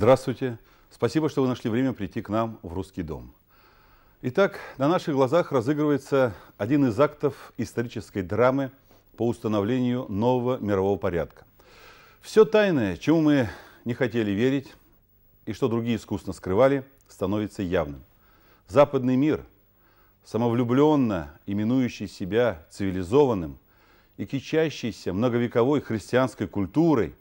Здравствуйте. Спасибо, что вы нашли время прийти к нам в Русский дом. Итак, на наших глазах разыгрывается один из актов исторической драмы по установлению нового мирового порядка. Все тайное, чему мы не хотели верить и что другие искусно скрывали, становится явным. Западный мир, самовлюбленно именующий себя цивилизованным и кичащийся многовековой христианской культурой,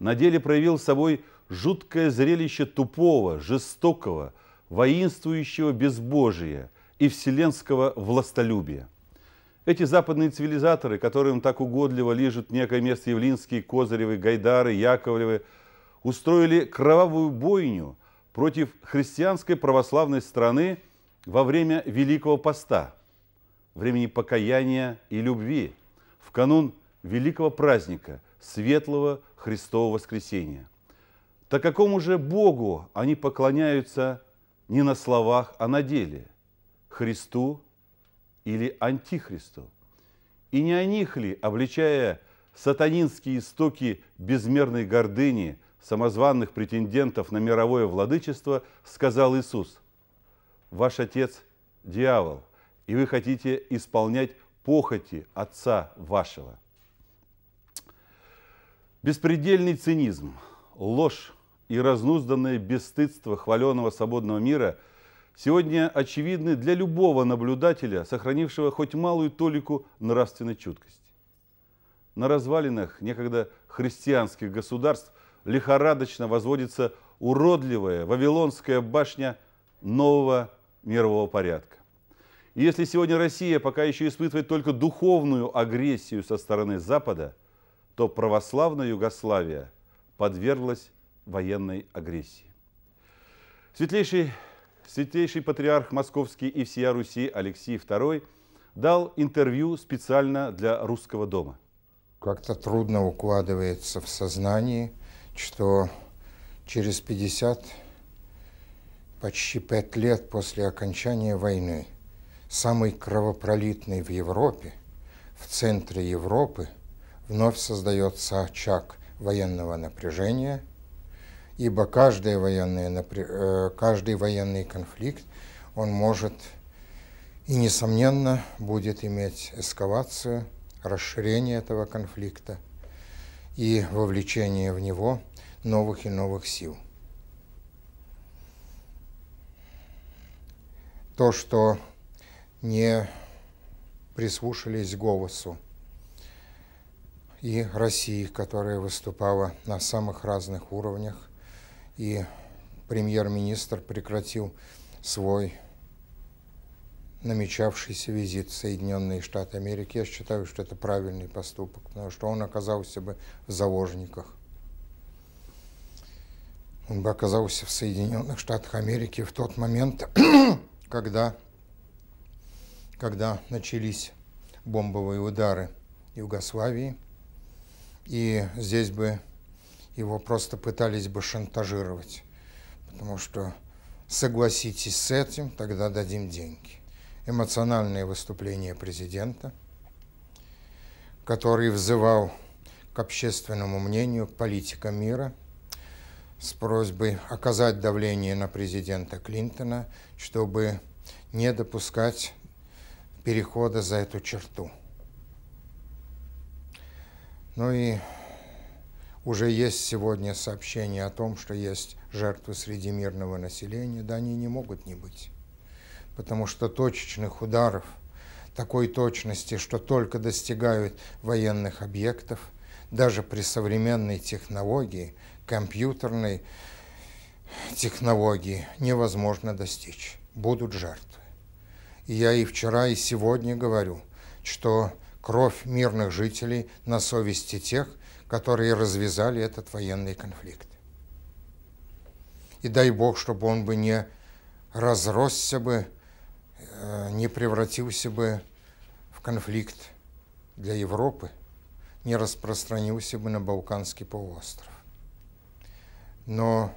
на деле проявил собой жуткое зрелище тупого, жестокого, воинствующего безбожия и вселенского властолюбия. Эти западные цивилизаторы, которым так угодливо лежат некое место Явлинские, Козыревы, Гайдары, Яковлевы, устроили кровавую бойню против христианской православной страны во время Великого Поста, времени покаяния и любви, в канун Великого праздника, Светлого Христового Воскресения – так какому же Богу они поклоняются не на словах, а на деле? Христу или Антихристу? И не о них ли, обличая сатанинские истоки безмерной гордыни, самозванных претендентов на мировое владычество, сказал Иисус, «Ваш отец – дьявол, и вы хотите исполнять похоти отца вашего». Беспредельный цинизм, ложь, и разнузданное бесстыдство хваленого свободного мира сегодня очевидны для любого наблюдателя, сохранившего хоть малую толику нравственной чуткости. На развалинах некогда христианских государств лихорадочно возводится уродливая Вавилонская башня нового мирового порядка. И если сегодня Россия пока еще испытывает только духовную агрессию со стороны Запада, то православная Югославия подверглась военной агрессии. Светлейший, святейший патриарх Московский и всея Руси Алексей II дал интервью специально для Русского дома. Как-то трудно укладывается в сознании, что через 50, почти 5 лет после окончания войны, самой кровопролитной в Европе, в центре Европы, вновь создается очаг военного напряжения, ибо каждое военное, э, каждый военный конфликт, он может и, несомненно, будет иметь эскалацию, расширение этого конфликта и вовлечение в него новых и новых сил. То, что не прислушались к голосу и России, которая выступала на самых разных уровнях, и премьер-министр прекратил свой намечавшийся визит в Соединенные Штаты Америки. Я считаю, что это правильный поступок, потому что он оказался бы в заложниках. Он бы оказался в Соединенных Штатах Америки в тот момент, когда, когда начались бомбовые удары Югославии. И здесь бы его просто пытались бы шантажировать. Потому что согласитесь с этим, тогда дадим деньги. Эмоциональное выступление президента, который взывал к общественному мнению, политика мира с просьбой оказать давление на президента Клинтона, чтобы не допускать перехода за эту черту. Ну и уже есть сегодня сообщение о том, что есть жертвы среди мирного населения, да они не могут не быть. Потому что точечных ударов такой точности, что только достигают военных объектов, даже при современной технологии, компьютерной технологии, невозможно достичь. Будут жертвы. И я и вчера, и сегодня говорю, что кровь мирных жителей на совести тех, которые развязали этот военный конфликт. И дай Бог, чтобы он бы не разросся бы, э, не превратился бы в конфликт для Европы, не распространился бы на Балканский полуостров. Но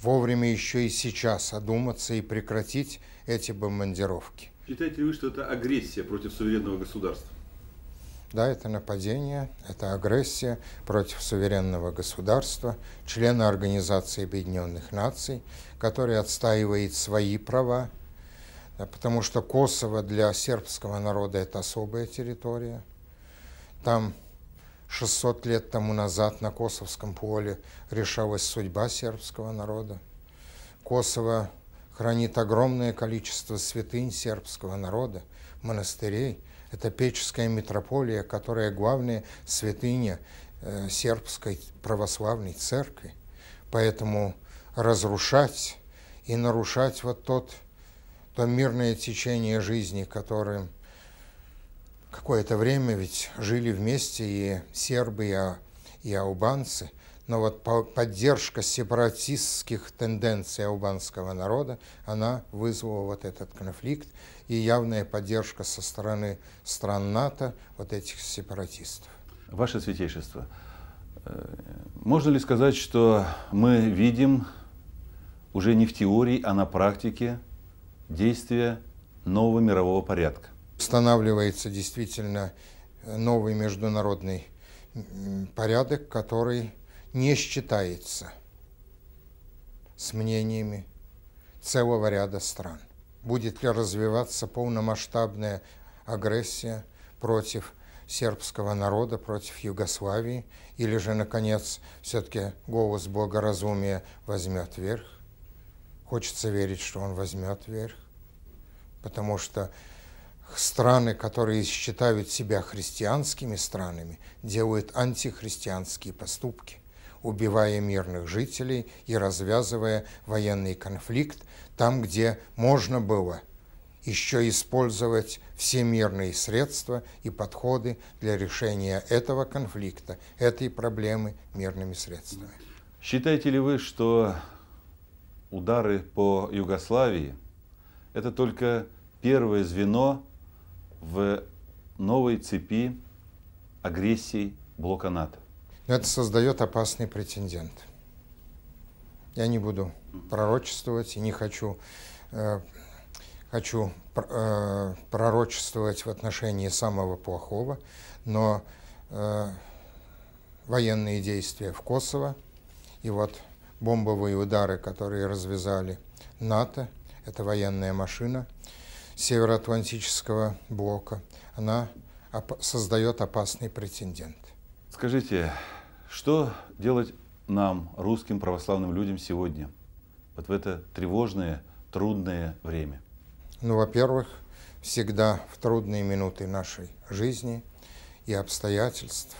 вовремя еще и сейчас одуматься и прекратить эти бомбардировки. Считаете ли вы, что это агрессия против суверенного государства? Да, это нападение, это агрессия против суверенного государства, члена Организации Объединенных Наций, который отстаивает свои права, да, потому что Косово для сербского народа это особая территория. Там 600 лет тому назад на Косовском поле решалась судьба сербского народа. Косово хранит огромное количество святынь сербского народа, монастырей – это Печеская митрополия, которая главная святыня э, сербской православной церкви. Поэтому разрушать и нарушать вот тот, то мирное течение жизни, которым какое-то время ведь жили вместе и сербы, и, а, и албанцы, но вот поддержка сепаратистских тенденций албанского народа, она вызвала вот этот конфликт и явная поддержка со стороны стран НАТО вот этих сепаратистов. Ваше Святейшество, э, можно ли сказать, что мы видим уже не в теории, а на практике действия нового мирового порядка? Устанавливается действительно новый международный порядок, который не считается с мнениями целого ряда стран. Будет ли развиваться полномасштабная агрессия против сербского народа, против Югославии, или же, наконец, все-таки голос благоразумия возьмет верх? Хочется верить, что он возьмет верх, потому что страны, которые считают себя христианскими странами, делают антихристианские поступки убивая мирных жителей и развязывая военный конфликт там, где можно было еще использовать все мирные средства и подходы для решения этого конфликта, этой проблемы мирными средствами. Считаете ли вы, что удары по Югославии – это только первое звено в новой цепи агрессий блока НАТО? Это создает опасный претендент. Я не буду пророчествовать и не хочу, э, хочу э, пророчествовать в отношении самого плохого, но э, военные действия в Косово и вот бомбовые удары, которые развязали НАТО, это военная машина Североатлантического блока, она оп создает опасный претендент. Скажите, что делать нам, русским православным людям сегодня, вот в это тревожное, трудное время? Ну, во-первых, всегда в трудные минуты нашей жизни и обстоятельств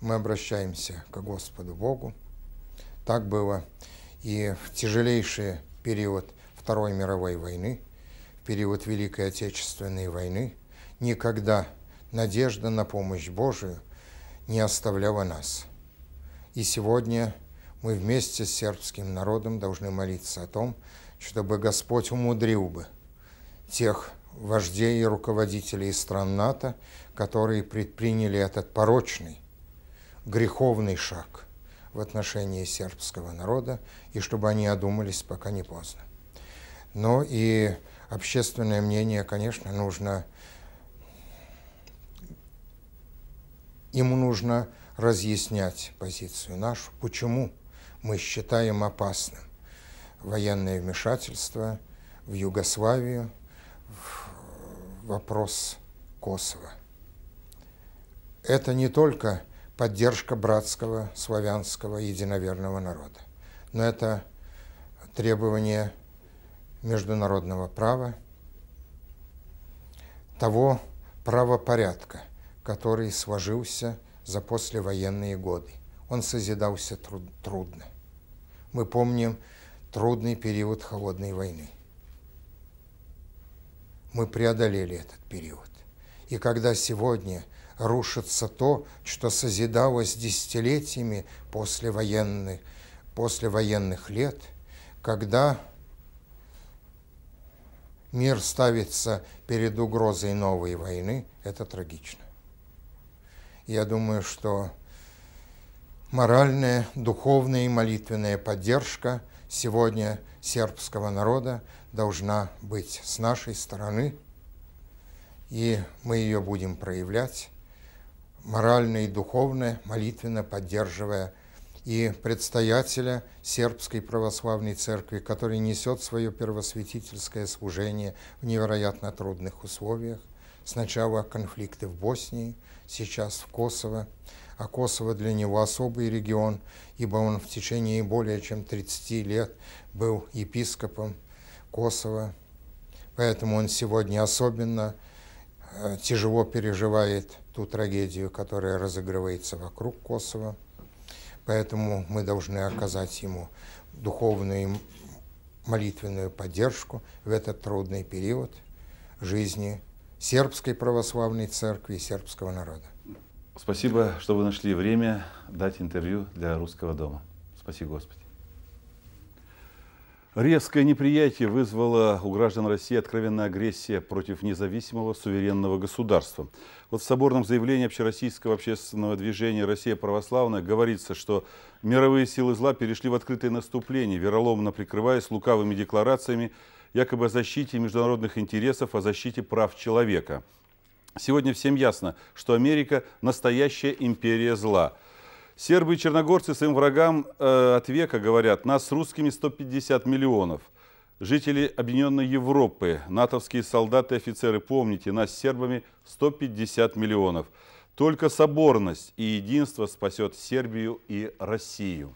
мы обращаемся к Господу Богу. Так было и в тяжелейший период Второй мировой войны, в период Великой Отечественной войны. Никогда надежда на помощь Божию не оставляла нас. И сегодня мы вместе с сербским народом должны молиться о том, чтобы Господь умудрил бы тех вождей и руководителей стран НАТО, которые предприняли этот порочный, греховный шаг в отношении сербского народа, и чтобы они одумались, пока не поздно. Но и общественное мнение, конечно, нужно Ему нужно разъяснять позицию нашу, почему мы считаем опасным военное вмешательство в Югославию, в вопрос Косово. Это не только поддержка братского славянского единоверного народа, но это требование международного права, того правопорядка – который сложился за послевоенные годы. Он созидался труд трудно. Мы помним трудный период холодной войны. Мы преодолели этот период. И когда сегодня рушится то, что созидалось десятилетиями после военных, после военных лет, когда мир ставится перед угрозой новой войны, это трагично. Я думаю, что моральная, духовная и молитвенная поддержка сегодня сербского народа должна быть с нашей стороны, и мы ее будем проявлять морально и духовно, молитвенно поддерживая и предстоятеля Сербской Православной Церкви, который несет свое первосвятительское служение в невероятно трудных условиях. Сначала конфликты в Боснии – сейчас в Косово, а Косово для него особый регион, ибо он в течение более чем 30 лет был епископом Косово, поэтому он сегодня особенно э, тяжело переживает ту трагедию, которая разыгрывается вокруг Косово. Поэтому мы должны оказать ему духовную и молитвенную поддержку в этот трудный период жизни сербской православной церкви и сербского народа. Спасибо, что вы нашли время дать интервью для Русского дома. Спасибо Господи. Резкое неприятие вызвало у граждан России откровенная агрессия против независимого суверенного государства. Вот в соборном заявлении общероссийского общественного движения «Россия православная» говорится, что мировые силы зла перешли в открытое наступление, вероломно прикрываясь лукавыми декларациями якобы о защите международных интересов, о защите прав человека. Сегодня всем ясно, что Америка – настоящая империя зла. Сербы и черногорцы своим врагам э, от века говорят, нас с русскими 150 миллионов. Жители Объединенной Европы, натовские солдаты и офицеры, помните, нас с сербами 150 миллионов. Только соборность и единство спасет Сербию и Россию.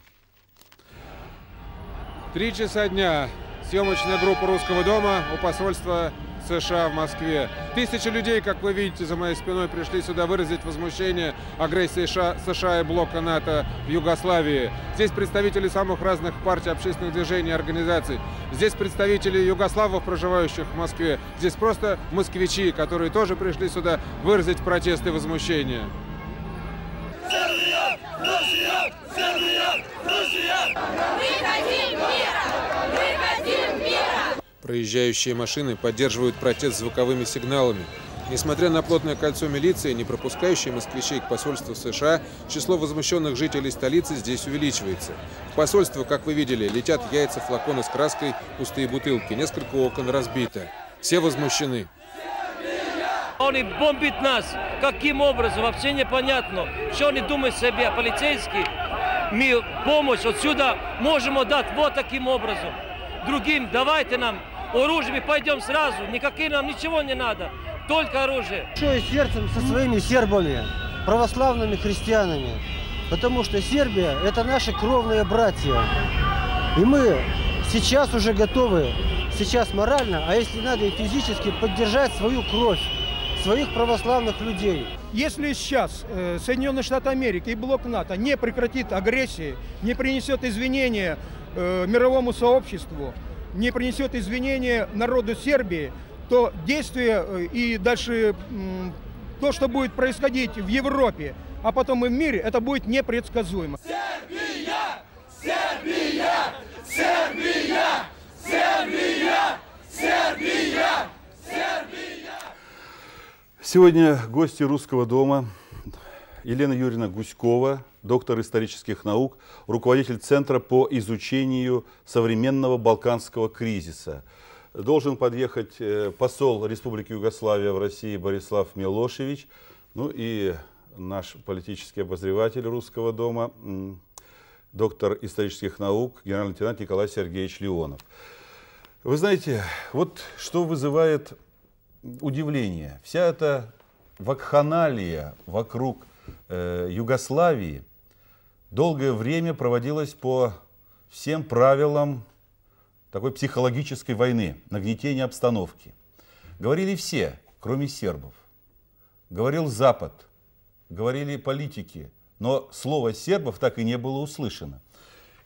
Три часа дня съемочная группа «Русского дома» у посольства США в Москве. Тысячи людей, как вы видите за моей спиной, пришли сюда выразить возмущение агрессии США и блока НАТО в Югославии. Здесь представители самых разных партий, общественных движений, организаций. Здесь представители югославов, проживающих в Москве. Здесь просто москвичи, которые тоже пришли сюда выразить протест и возмущение. Сербия! Россия! Сербия! Россия! Мы хотим мира! Хотим Проезжающие машины поддерживают протест звуковыми сигналами. Несмотря на плотное кольцо милиции, не пропускающей москвичей к посольству США, число возмущенных жителей столицы здесь увеличивается. В посольство, как вы видели, летят яйца, флаконы с краской, пустые бутылки, несколько окон разбито. Все возмущены. Они бомбят нас. Каким образом? Вообще непонятно. Что они думают себе, полицейские? Мы помощь отсюда можем отдать вот таким образом другим, давайте нам оружие, пойдем сразу, никакие нам ничего не надо, только оружие. Что и сердцем со своими сербами, православными христианами, потому что Сербия – это наши кровные братья. И мы сейчас уже готовы, сейчас морально, а если надо и физически, поддержать свою кровь, своих православных людей. Если сейчас э, Соединенные Штаты Америки и блок НАТО не прекратит агрессии, не принесет извинения Э, мировому сообществу, не принесет извинения народу Сербии, то действия э, и дальше то, что будет происходить в Европе, а потом и в мире, это будет непредсказуемо. Сербия! Сербия! Сербия! Сербия! Сербия! Сербия! Сегодня гости Русского дома Елена Юрьевна Гуськова, доктор исторических наук, руководитель Центра по изучению современного балканского кризиса. Должен подъехать э, посол Республики Югославия в России Борислав Милошевич, ну и наш политический обозреватель Русского дома, доктор исторических наук, генеральный лейтенант Николай Сергеевич Леонов. Вы знаете, вот что вызывает удивление. Вся эта вакханалия вокруг э, Югославии – долгое время проводилась по всем правилам такой психологической войны, нагнетения обстановки. Говорили все, кроме сербов. Говорил Запад, говорили политики, но слово сербов так и не было услышано.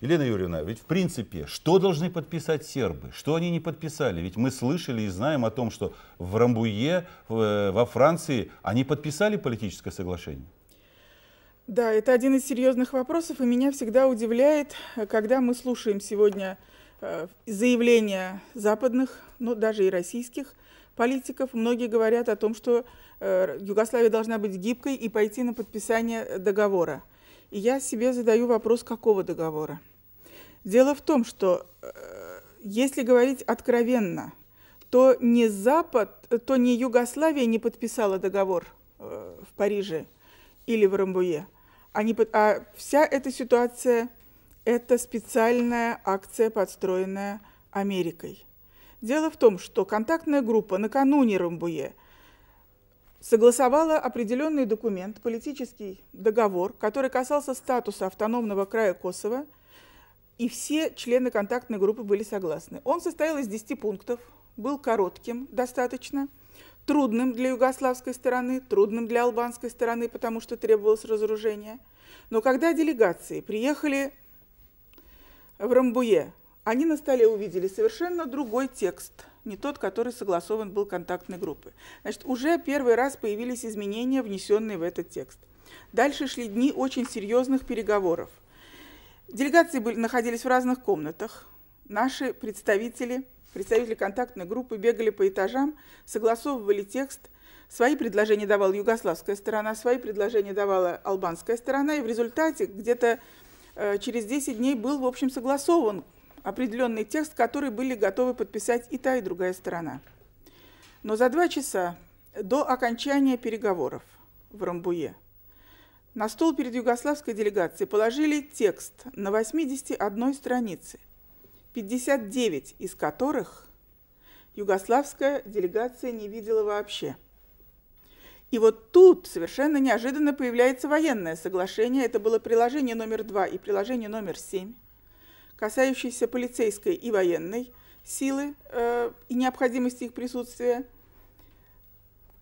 Елена Юрьевна, ведь в принципе, что должны подписать сербы? Что они не подписали? Ведь мы слышали и знаем о том, что в Рамбуе, э, во Франции, они подписали политическое соглашение. Да, это один из серьезных вопросов, и меня всегда удивляет, э, когда мы слушаем сегодня э, заявления западных, ну даже и российских политиков. Многие говорят о том, что э, Югославия должна быть гибкой и пойти на подписание договора. И я себе задаю вопрос, какого договора? Дело в том, что если говорить откровенно, то не Запад, то не Югославия не подписала договор в Париже или в Рамбуе, они, а вся эта ситуация – это специальная акция, подстроенная Америкой. Дело в том, что контактная группа накануне Рамбуе согласовала определенный документ, политический договор, который касался статуса автономного края Косово, и все члены контактной группы были согласны. Он состоял из 10 пунктов, был коротким достаточно – трудным для югославской стороны, трудным для албанской стороны, потому что требовалось разоружение. Но когда делегации приехали в Рамбуе, они на столе увидели совершенно другой текст, не тот, который согласован был контактной группой. Значит, уже первый раз появились изменения, внесенные в этот текст. Дальше шли дни очень серьезных переговоров. Делегации были, находились в разных комнатах. Наши представители – Представители контактной группы бегали по этажам, согласовывали текст. Свои предложения давала югославская сторона, свои предложения давала албанская сторона. И в результате где-то э, через 10 дней был, в общем, согласован определенный текст, который были готовы подписать и та, и другая сторона. Но за два часа до окончания переговоров в Рамбуе на стол перед югославской делегацией положили текст на 81 странице – 59 из которых югославская делегация не видела вообще. И вот тут совершенно неожиданно появляется военное соглашение. Это было приложение номер 2 и приложение номер 7, касающиеся полицейской и военной силы э, и необходимости их присутствия.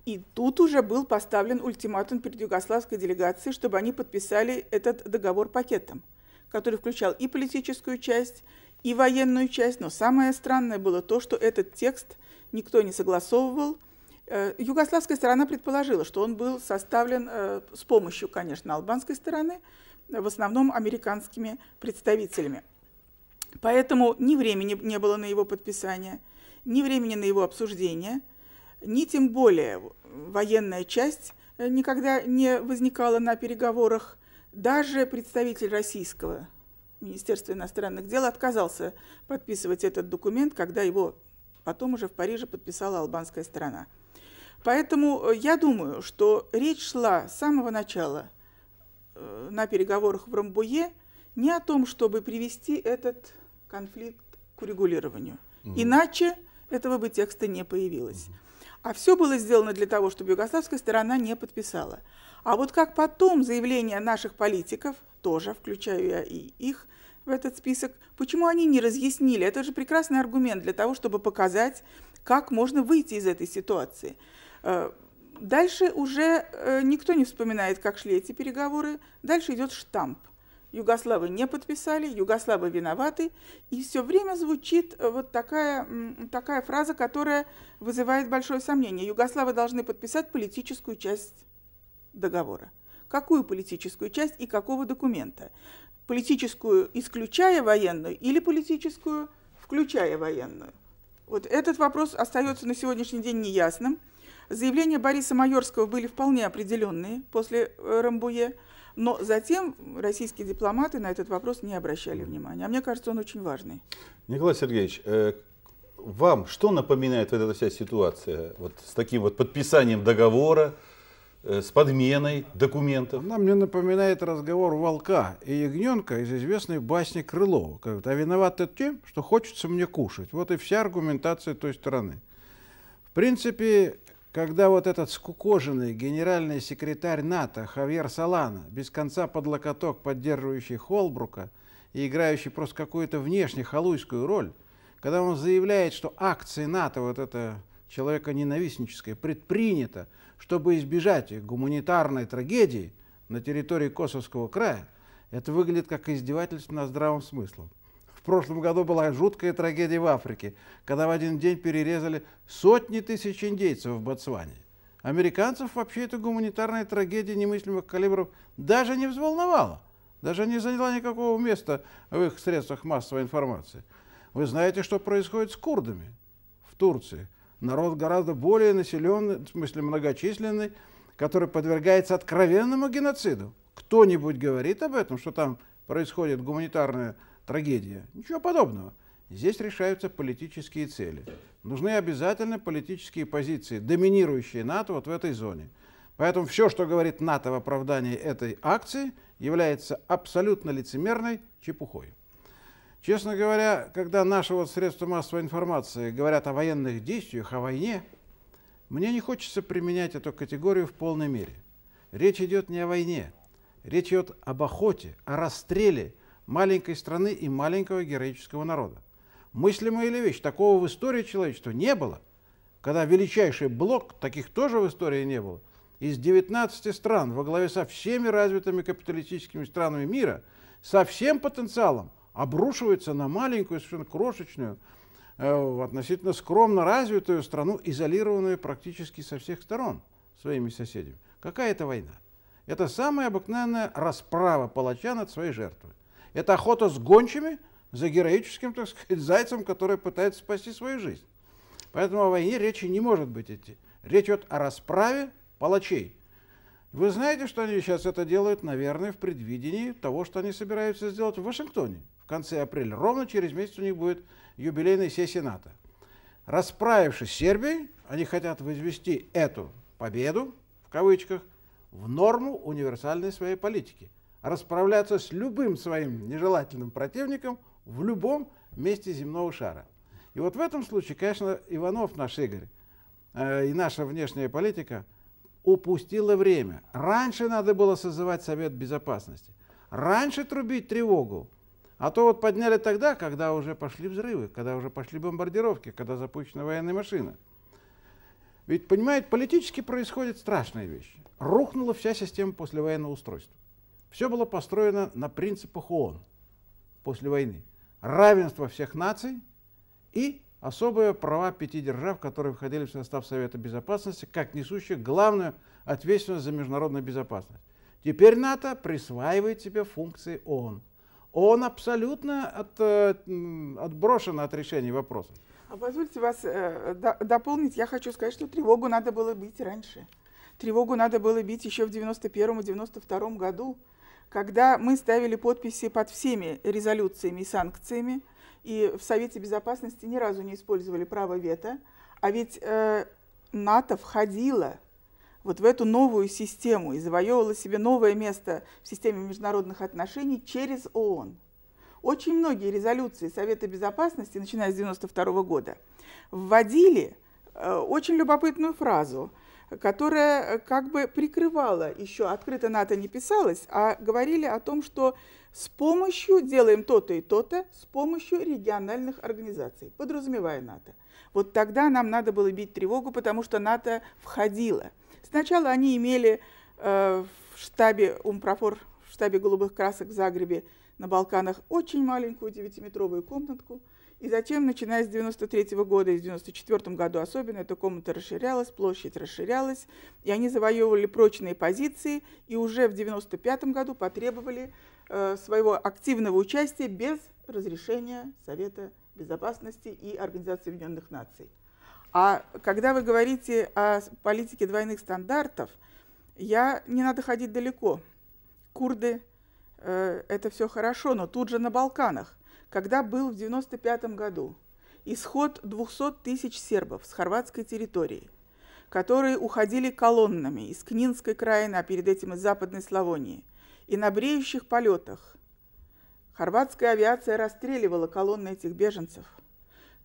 И тут уже был поставлен ультиматум перед югославской делегацией, чтобы они подписали этот договор пакетом который включал и политическую часть, и военную часть, но самое странное было то, что этот текст никто не согласовывал. Э, югославская сторона предположила, что он был составлен э, с помощью, конечно, албанской стороны, в основном американскими представителями. Поэтому ни времени не было на его подписание, ни времени на его обсуждение, ни тем более военная часть э, никогда не возникала на переговорах даже представитель российского Министерства иностранных дел отказался подписывать этот документ, когда его потом уже в Париже подписала албанская сторона. Поэтому э, я думаю, что речь шла с самого начала э, на переговорах в Рамбуе не о том, чтобы привести этот конфликт к урегулированию. Иначе этого бы текста не появилось. А все было сделано для того, чтобы югославская сторона не подписала. А вот как потом заявления наших политиков, тоже включаю я и их в этот список, почему они не разъяснили? Это же прекрасный аргумент для того, чтобы показать, как можно выйти из этой ситуации. Э, дальше уже э, никто не вспоминает, как шли эти переговоры. Дальше идет штамп. Югославы не подписали, Югославы виноваты. И все время звучит э, вот такая, такая фраза, которая вызывает большое сомнение. Югославы должны подписать политическую часть договора. Какую политическую часть и какого документа? Политическую, исключая военную, или политическую, включая военную? Вот этот вопрос остается на сегодняшний день неясным. Заявления Бориса Майорского были вполне определенные после э, Рамбуе, но затем российские дипломаты на этот вопрос не обращали внимания. А мне кажется, он очень важный. Николай Сергеевич, э, вам что напоминает вот эта вся ситуация вот с таким вот подписанием договора, Э, с подменой документов. Она мне напоминает разговор волка и ягненка из известной басни Крылова. Говорит, а виноваты тем, что хочется мне кушать. Вот и вся аргументация той стороны. В принципе, когда вот этот скукоженный генеральный секретарь НАТО Хавьер Салана, без конца под локоток поддерживающий Холбрука и играющий просто какую-то внешне халуйскую роль, когда он заявляет, что акции НАТО, вот это человеконенавистнической предпринято, чтобы избежать гуманитарной трагедии на территории Косовского края, это выглядит как издевательство над здравым смыслом. В прошлом году была жуткая трагедия в Африке, когда в один день перерезали сотни тысяч индейцев в Ботсване. Американцев вообще эта гуманитарная трагедия немыслимых калибров даже не взволновала, даже не заняла никакого места в их средствах массовой информации. Вы знаете, что происходит с курдами в Турции – народ гораздо более населенный, в смысле многочисленный, который подвергается откровенному геноциду. Кто-нибудь говорит об этом, что там происходит гуманитарная трагедия? Ничего подобного. Здесь решаются политические цели. Нужны обязательно политические позиции, доминирующие НАТО вот в этой зоне. Поэтому все, что говорит НАТО в оправдании этой акции, является абсолютно лицемерной чепухой. Честно говоря, когда наши вот средства массовой информации говорят о военных действиях, о войне, мне не хочется применять эту категорию в полной мере. Речь идет не о войне, речь идет об охоте, о расстреле маленькой страны и маленького героического народа. Мыслимая или вещь, такого в истории человечества не было. Когда величайший блок, таких тоже в истории не было, из 19 стран во главе со всеми развитыми капиталистическими странами мира, со всем потенциалом – обрушивается на маленькую, совершенно крошечную, э, относительно скромно развитую страну, изолированную практически со всех сторон своими соседями. Какая это война? Это самая обыкновенная расправа палача над своей жертвой. Это охота с гончими за героическим, так сказать, зайцем, который пытается спасти свою жизнь. Поэтому о войне речи не может быть идти. Речь идет о расправе палачей. Вы знаете, что они сейчас это делают, наверное, в предвидении того, что они собираются сделать в Вашингтоне конце апреля. Ровно через месяц у них будет юбилейная сессия НАТО. Расправившись с Сербией, они хотят возвести эту победу, в кавычках, в норму универсальной своей политики. Расправляться с любым своим нежелательным противником в любом месте земного шара. И вот в этом случае, конечно, Иванов, наш Игорь, э, и наша внешняя политика упустила время. Раньше надо было созывать Совет Безопасности. Раньше трубить тревогу. А то вот подняли тогда, когда уже пошли взрывы, когда уже пошли бомбардировки, когда запущена военная машина. Ведь, понимаете, политически происходит страшная вещь. Рухнула вся система послевоенного устройства. Все было построено на принципах ООН после войны. Равенство всех наций и особые права пяти держав, которые входили в состав Совета Безопасности, как несущих главную ответственность за международную безопасность. Теперь НАТО присваивает себе функции ООН он абсолютно от, э, отброшен от решения вопроса. А позвольте вас э, дополнить. Я хочу сказать, что тревогу надо было бить раньше. Тревогу надо было бить еще в 91-92 году, когда мы ставили подписи под всеми резолюциями и санкциями, и в Совете Безопасности ни разу не использовали право вето. А ведь э, НАТО входило вот в эту новую систему и завоевывала себе новое место в системе международных отношений через ООН. Очень многие резолюции Совета Безопасности, начиная с 1992 года, вводили э, очень любопытную фразу, которая э, как бы прикрывала, еще открыто НАТО не писалось, а говорили о том, что с помощью делаем то-то и то-то, с помощью региональных организаций, подразумевая НАТО. Вот тогда нам надо было бить тревогу, потому что НАТО входило – Сначала они имели э, в штабе Умпрофор, в штабе голубых красок в Загребе на Балканах очень маленькую девятиметровую комнатку. И затем, начиная с 93 -го года и с 94 году особенно, эта комната расширялась, площадь расширялась, и они завоевывали прочные позиции, и уже в 95 году потребовали э, своего активного участия без разрешения Совета Безопасности и Организации Объединенных Наций. А когда вы говорите о политике двойных стандартов, я не надо ходить далеко. Курды э, это все хорошо, но тут же на Балканах, когда был в 1995 году исход 200 тысяч сербов с хорватской территории, которые уходили колоннами из Книнской краины, а перед этим из Западной Славонии, и на бреющих полетах хорватская авиация расстреливала колонны этих беженцев –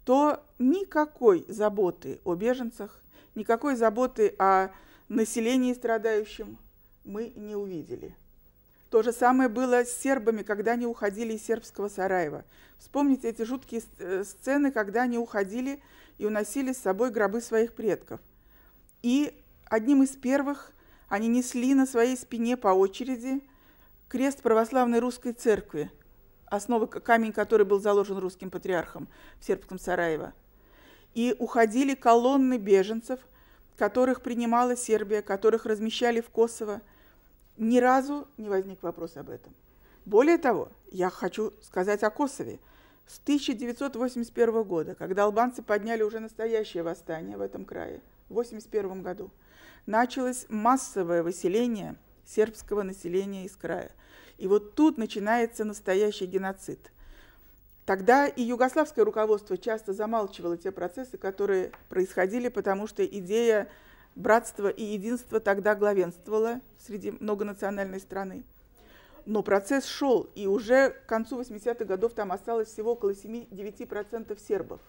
то никакой заботы о беженцах, никакой заботы о населении страдающем мы не увидели. То же самое было с сербами, когда они уходили из сербского Сараева. Вспомните эти жуткие э, сцены, когда они уходили и уносили с собой гробы своих предков. И одним из первых они несли на своей спине по очереди крест православной русской церкви – основы, камень, который был заложен русским патриархом в сербском Сараево. И уходили колонны беженцев, которых принимала Сербия, которых размещали в Косово. Ни разу не возник вопрос об этом. Более того, я хочу сказать о Косове. С 1981 года, когда албанцы подняли уже настоящее восстание в этом крае, в 1981 году, началось массовое выселение сербского населения из края – и вот тут начинается настоящий геноцид. Тогда и югославское руководство часто замалчивало те процессы, которые происходили, потому что идея братства и единства тогда главенствовала среди многонациональной страны. Но процесс шел, и уже к концу 80-х годов там осталось всего около 7-9% сербов.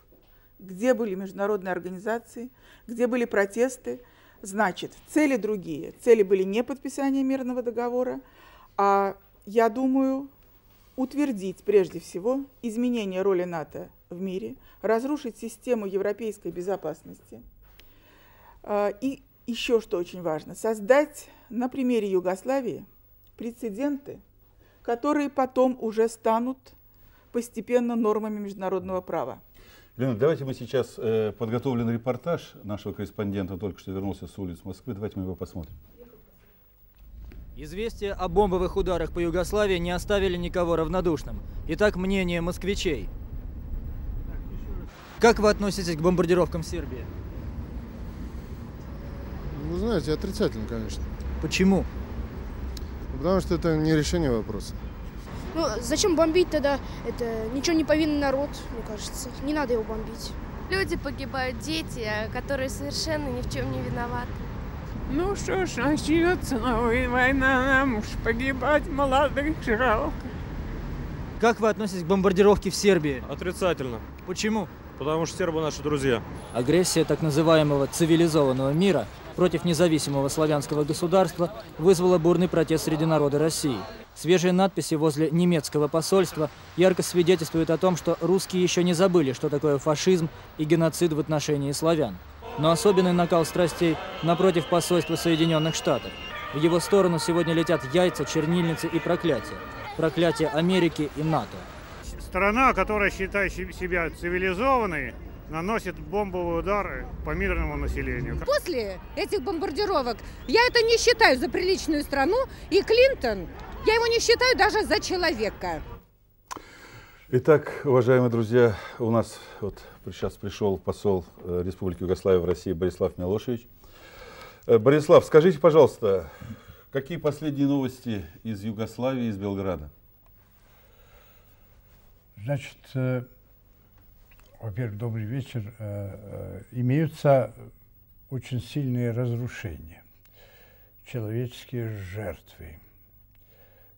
Где были международные организации, где были протесты? Значит, цели другие. Цели были не подписание мирного договора, а я думаю, утвердить прежде всего изменение роли НАТО в мире, разрушить систему европейской безопасности а, и еще что очень важно, создать на примере Югославии прецеденты, которые потом уже станут постепенно нормами международного права. Лена, давайте мы сейчас э, подготовлен репортаж нашего корреспондента, только что вернулся с улиц Москвы. Давайте мы его посмотрим. Известия о бомбовых ударах по Югославии не оставили никого равнодушным. Итак, мнение москвичей. Как вы относитесь к бомбардировкам Сербии? Вы знаете, отрицательно, конечно. Почему? Потому что это не решение вопроса. Ну, зачем бомбить тогда? Это ничего не повинный народ, мне кажется. Не надо его бомбить. Люди погибают, дети, а, которые совершенно ни в чем не виноваты. Ну что ж, начнется новая война, нам уж погибать молодых жалко. Как вы относитесь к бомбардировке в Сербии? Отрицательно. Почему? Потому что сербы наши друзья. Агрессия так называемого цивилизованного мира против независимого славянского государства вызвала бурный протест среди народа России. Свежие надписи возле немецкого посольства ярко свидетельствуют о том, что русские еще не забыли, что такое фашизм и геноцид в отношении славян. Но особенный накал страстей напротив посольства Соединенных Штатов. В его сторону сегодня летят яйца, чернильницы и проклятия. Проклятие Америки и НАТО. Страна, которая считает себя цивилизованной, наносит бомбовые удары по мирному населению. После этих бомбардировок я это не считаю за приличную страну, и Клинтон, я его не считаю даже за человека. Итак, уважаемые друзья, у нас вот сейчас пришел посол э, Республики Югославия в России Борислав Милошевич. Э, Борислав, скажите, пожалуйста, какие последние новости из Югославии, из Белграда? Значит, э, во-первых, добрый вечер. имеются очень сильные разрушения, человеческие жертвы.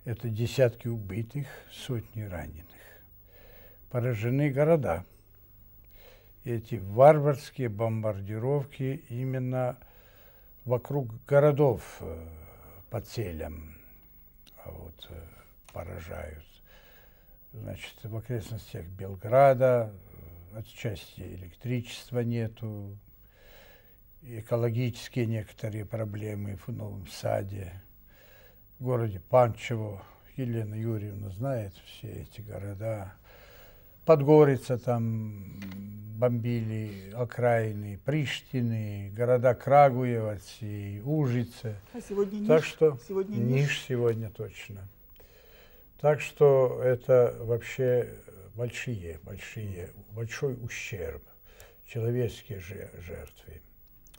Это десятки убитых, сотни раненых поражены города. Эти варварские бомбардировки именно вокруг городов э, под селем э, вот, э, поражают. Значит, в окрестностях Белграда отчасти электричества нету, экологические некоторые проблемы в Новом Саде, в городе Панчево. Елена Юрьевна знает все эти города. Подгорица там бомбили окраины Приштины, города Крагуевец и Ужице. А сегодня так Что сегодня Ниш? Ниш сегодня точно. Так что это вообще большие, большие, большой ущерб. Человеческие жертвы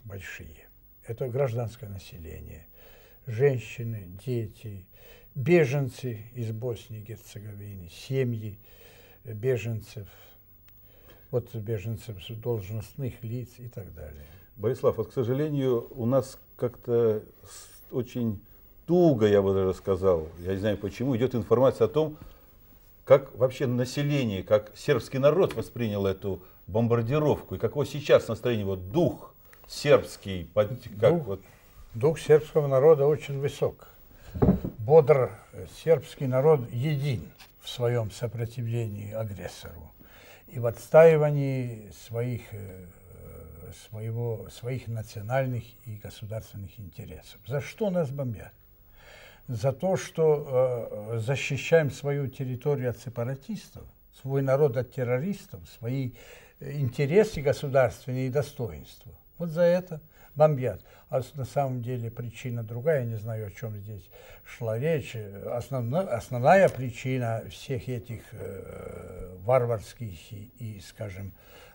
большие. Это гражданское население. Женщины, дети, беженцы из Боснии и Герцеговины, семьи – беженцев, от беженцев должностных лиц и так далее. Борислав, вот, к сожалению, у нас как-то очень туго, я бы даже сказал, я не знаю почему, идет информация о том, как вообще население, как сербский народ воспринял эту бомбардировку, и какое сейчас настроение, вот дух сербский, как дух, вот... Дух сербского народа очень высок. Бодр сербский народ един в своем сопротивлении агрессору и в отстаивании своих, э, своего, своих национальных и государственных интересов. За что нас бомбят? За то, что э, защищаем свою территорию от сепаратистов, свой народ от террористов, свои э, интересы государственные и достоинства. Вот за это – бомбят. А на самом деле причина другая, я не знаю, о чем здесь шла речь. Основная, основная причина всех этих э, варварских и, и, скажем,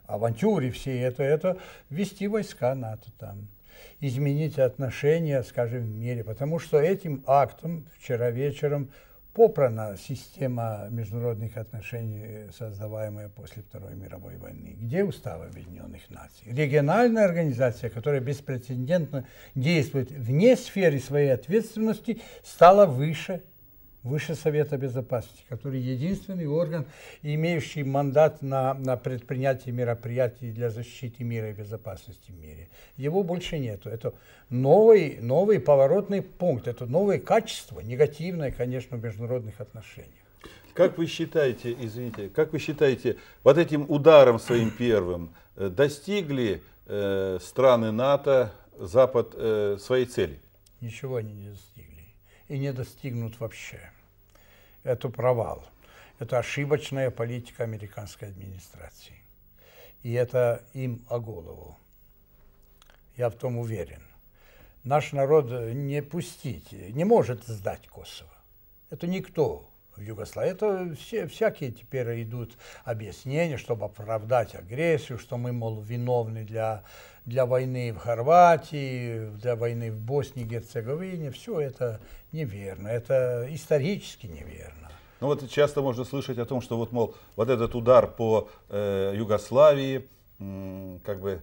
авантюре все это, это ввести войска НАТО там изменить отношения, скажем, в мире, потому что этим актом вчера вечером попрана система международных отношений, создаваемая после Второй мировой войны. Где Устав Объединенных Наций? Региональная организация, которая беспрецедентно действует вне сферы своей ответственности, стала выше Высший Совета Безопасности, который единственный орган, имеющий мандат на, на предпринятие мероприятий для защиты мира и безопасности в мире. Его больше нет. Это новый, новый поворотный пункт, это новое качество, негативное, конечно, в международных отношениях. Как вы считаете, извините, как вы считаете, вот этим ударом своим первым э, достигли э, страны НАТО, Запад э, своей цели? Ничего они не достигли и не достигнут вообще это провал. Это ошибочная политика американской администрации. И это им о голову. Я в том уверен. Наш народ не пустить, не может сдать Косово. Это никто в Югославии. Это все, всякие теперь идут объяснения, чтобы оправдать агрессию, что мы, мол, виновны для, для войны в Хорватии, для войны в Боснии и Герцеговине. Все это неверно, это исторически неверно. Ну вот часто можно слышать о том, что вот, мол, вот этот удар по э, Югославии м, как бы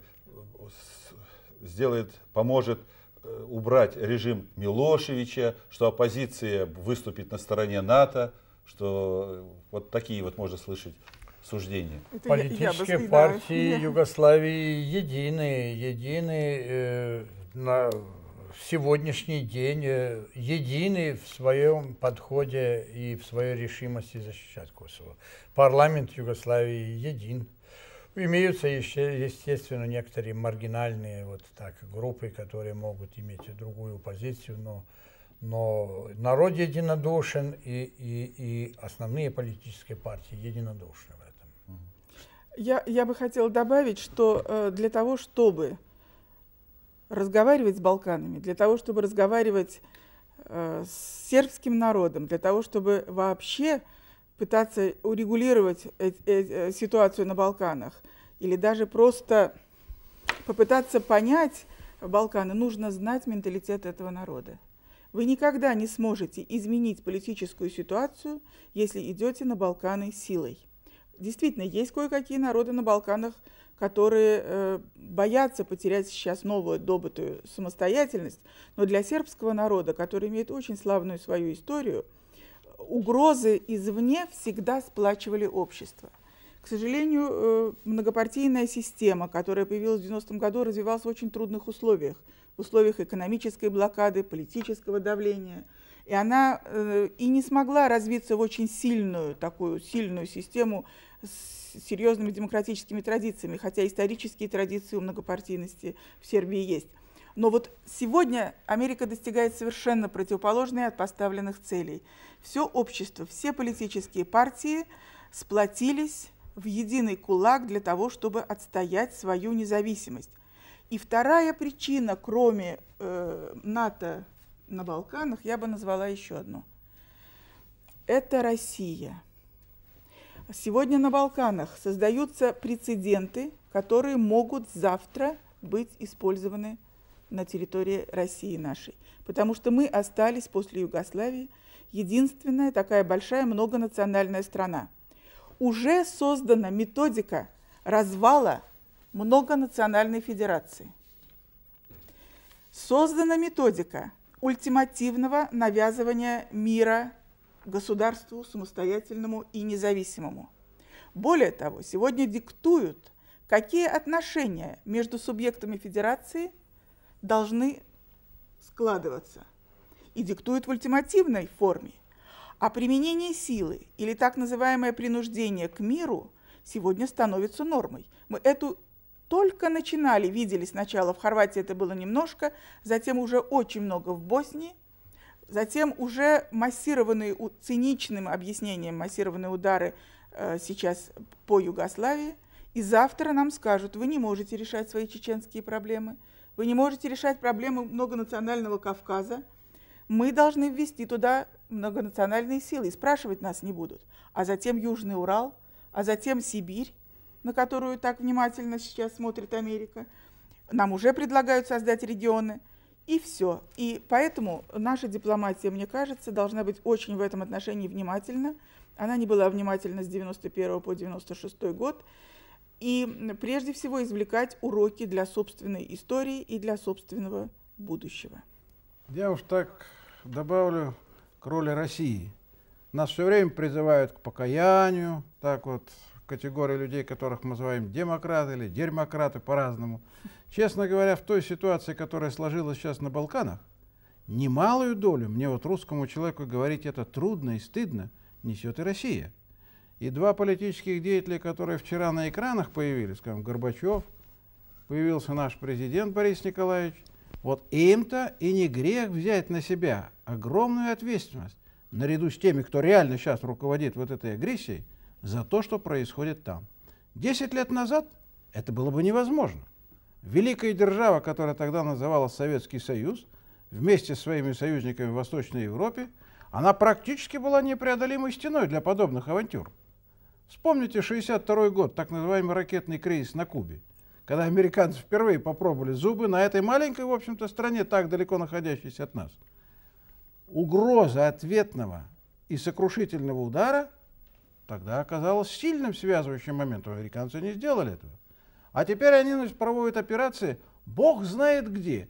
сделает, поможет э, убрать режим Милошевича, что оппозиция выступит на стороне НАТО что э, вот такие вот можно слышать суждения. Это Политические я, я партии да. Югославии едины, едины э, на сегодняшний день, э, едины в своем подходе и в своей решимости защищать Косово. Парламент Югославии един. Имеются еще, естественно, некоторые маргинальные вот так группы, которые могут иметь другую позицию, но но народ единодушен и, и, и основные политические партии единодушны в этом. Я, я бы хотела добавить, что э, для того, чтобы разговаривать с Балканами, для того, чтобы разговаривать э, с сербским народом, для того, чтобы вообще пытаться урегулировать э, ситуацию на Балканах, или даже просто попытаться понять Балканы, нужно знать менталитет этого народа. Вы никогда не сможете изменить политическую ситуацию, если идете на Балканы силой. Действительно, есть кое-какие народы на Балканах, которые э, боятся потерять сейчас новую добытую самостоятельность, но для сербского народа, который имеет очень славную свою историю, угрозы извне всегда сплачивали общество. К сожалению, э, многопартийная система, которая появилась в 90-м году, развивалась в очень трудных условиях – в условиях экономической блокады, политического давления. И она э, и не смогла развиться в очень сильную, такую сильную систему с серьезными демократическими традициями, хотя исторические традиции у многопартийности в Сербии есть. Но вот сегодня Америка достигает совершенно противоположной от поставленных целей. Все общество, все политические партии сплотились в единый кулак для того, чтобы отстоять свою независимость. И вторая причина, кроме э, НАТО на Балканах, я бы назвала еще одну. Это Россия. Сегодня на Балканах создаются прецеденты, которые могут завтра быть использованы на территории России нашей. Потому что мы остались после Югославии единственная такая большая многонациональная страна. Уже создана методика развала многонациональной федерации. Создана методика ультимативного навязывания мира государству самостоятельному и независимому. Более того, сегодня диктуют, какие отношения между субъектами федерации должны складываться. И диктуют в ультимативной форме. А применение силы или так называемое принуждение к миру сегодня становится нормой. Мы эту только начинали, видели сначала в Хорватии это было немножко, затем уже очень много в Боснии, затем уже массированные, циничным объяснением массированные удары э, сейчас по Югославии, и завтра нам скажут, вы не можете решать свои чеченские проблемы, вы не можете решать проблемы многонационального Кавказа, мы должны ввести туда многонациональные силы, и спрашивать нас не будут. А затем Южный Урал, а затем Сибирь, на которую так внимательно сейчас смотрит Америка. Нам уже предлагают создать регионы. И все. И поэтому наша дипломатия, мне кажется, должна быть очень в этом отношении внимательна. Она не была внимательна с 91 по 96 год. И прежде всего извлекать уроки для собственной истории и для собственного будущего. Я уж так добавлю к роли России. Нас все время призывают к покаянию, так вот категории людей, которых мы называем демократы или дерьмократы по-разному. Честно говоря, в той ситуации, которая сложилась сейчас на Балканах, немалую долю, мне вот русскому человеку говорить это трудно и стыдно, несет и Россия. И два политических деятеля, которые вчера на экранах появились, скажем, Горбачев, появился наш президент Борис Николаевич, вот им-то и не грех взять на себя огромную ответственность наряду с теми, кто реально сейчас руководит вот этой агрессией, за то, что происходит там. Десять лет назад это было бы невозможно. Великая держава, которая тогда называлась Советский Союз, вместе с своими союзниками в Восточной Европе, она практически была непреодолимой стеной для подобных авантюр. Вспомните 1962 год, так называемый ракетный кризис на Кубе, когда американцы впервые попробовали зубы на этой маленькой, в общем-то, стране, так далеко находящейся от нас. Угроза ответного и сокрушительного удара – тогда оказалось сильным связывающим моментом. Американцы не сделали этого. А теперь они проводят операции, бог знает где,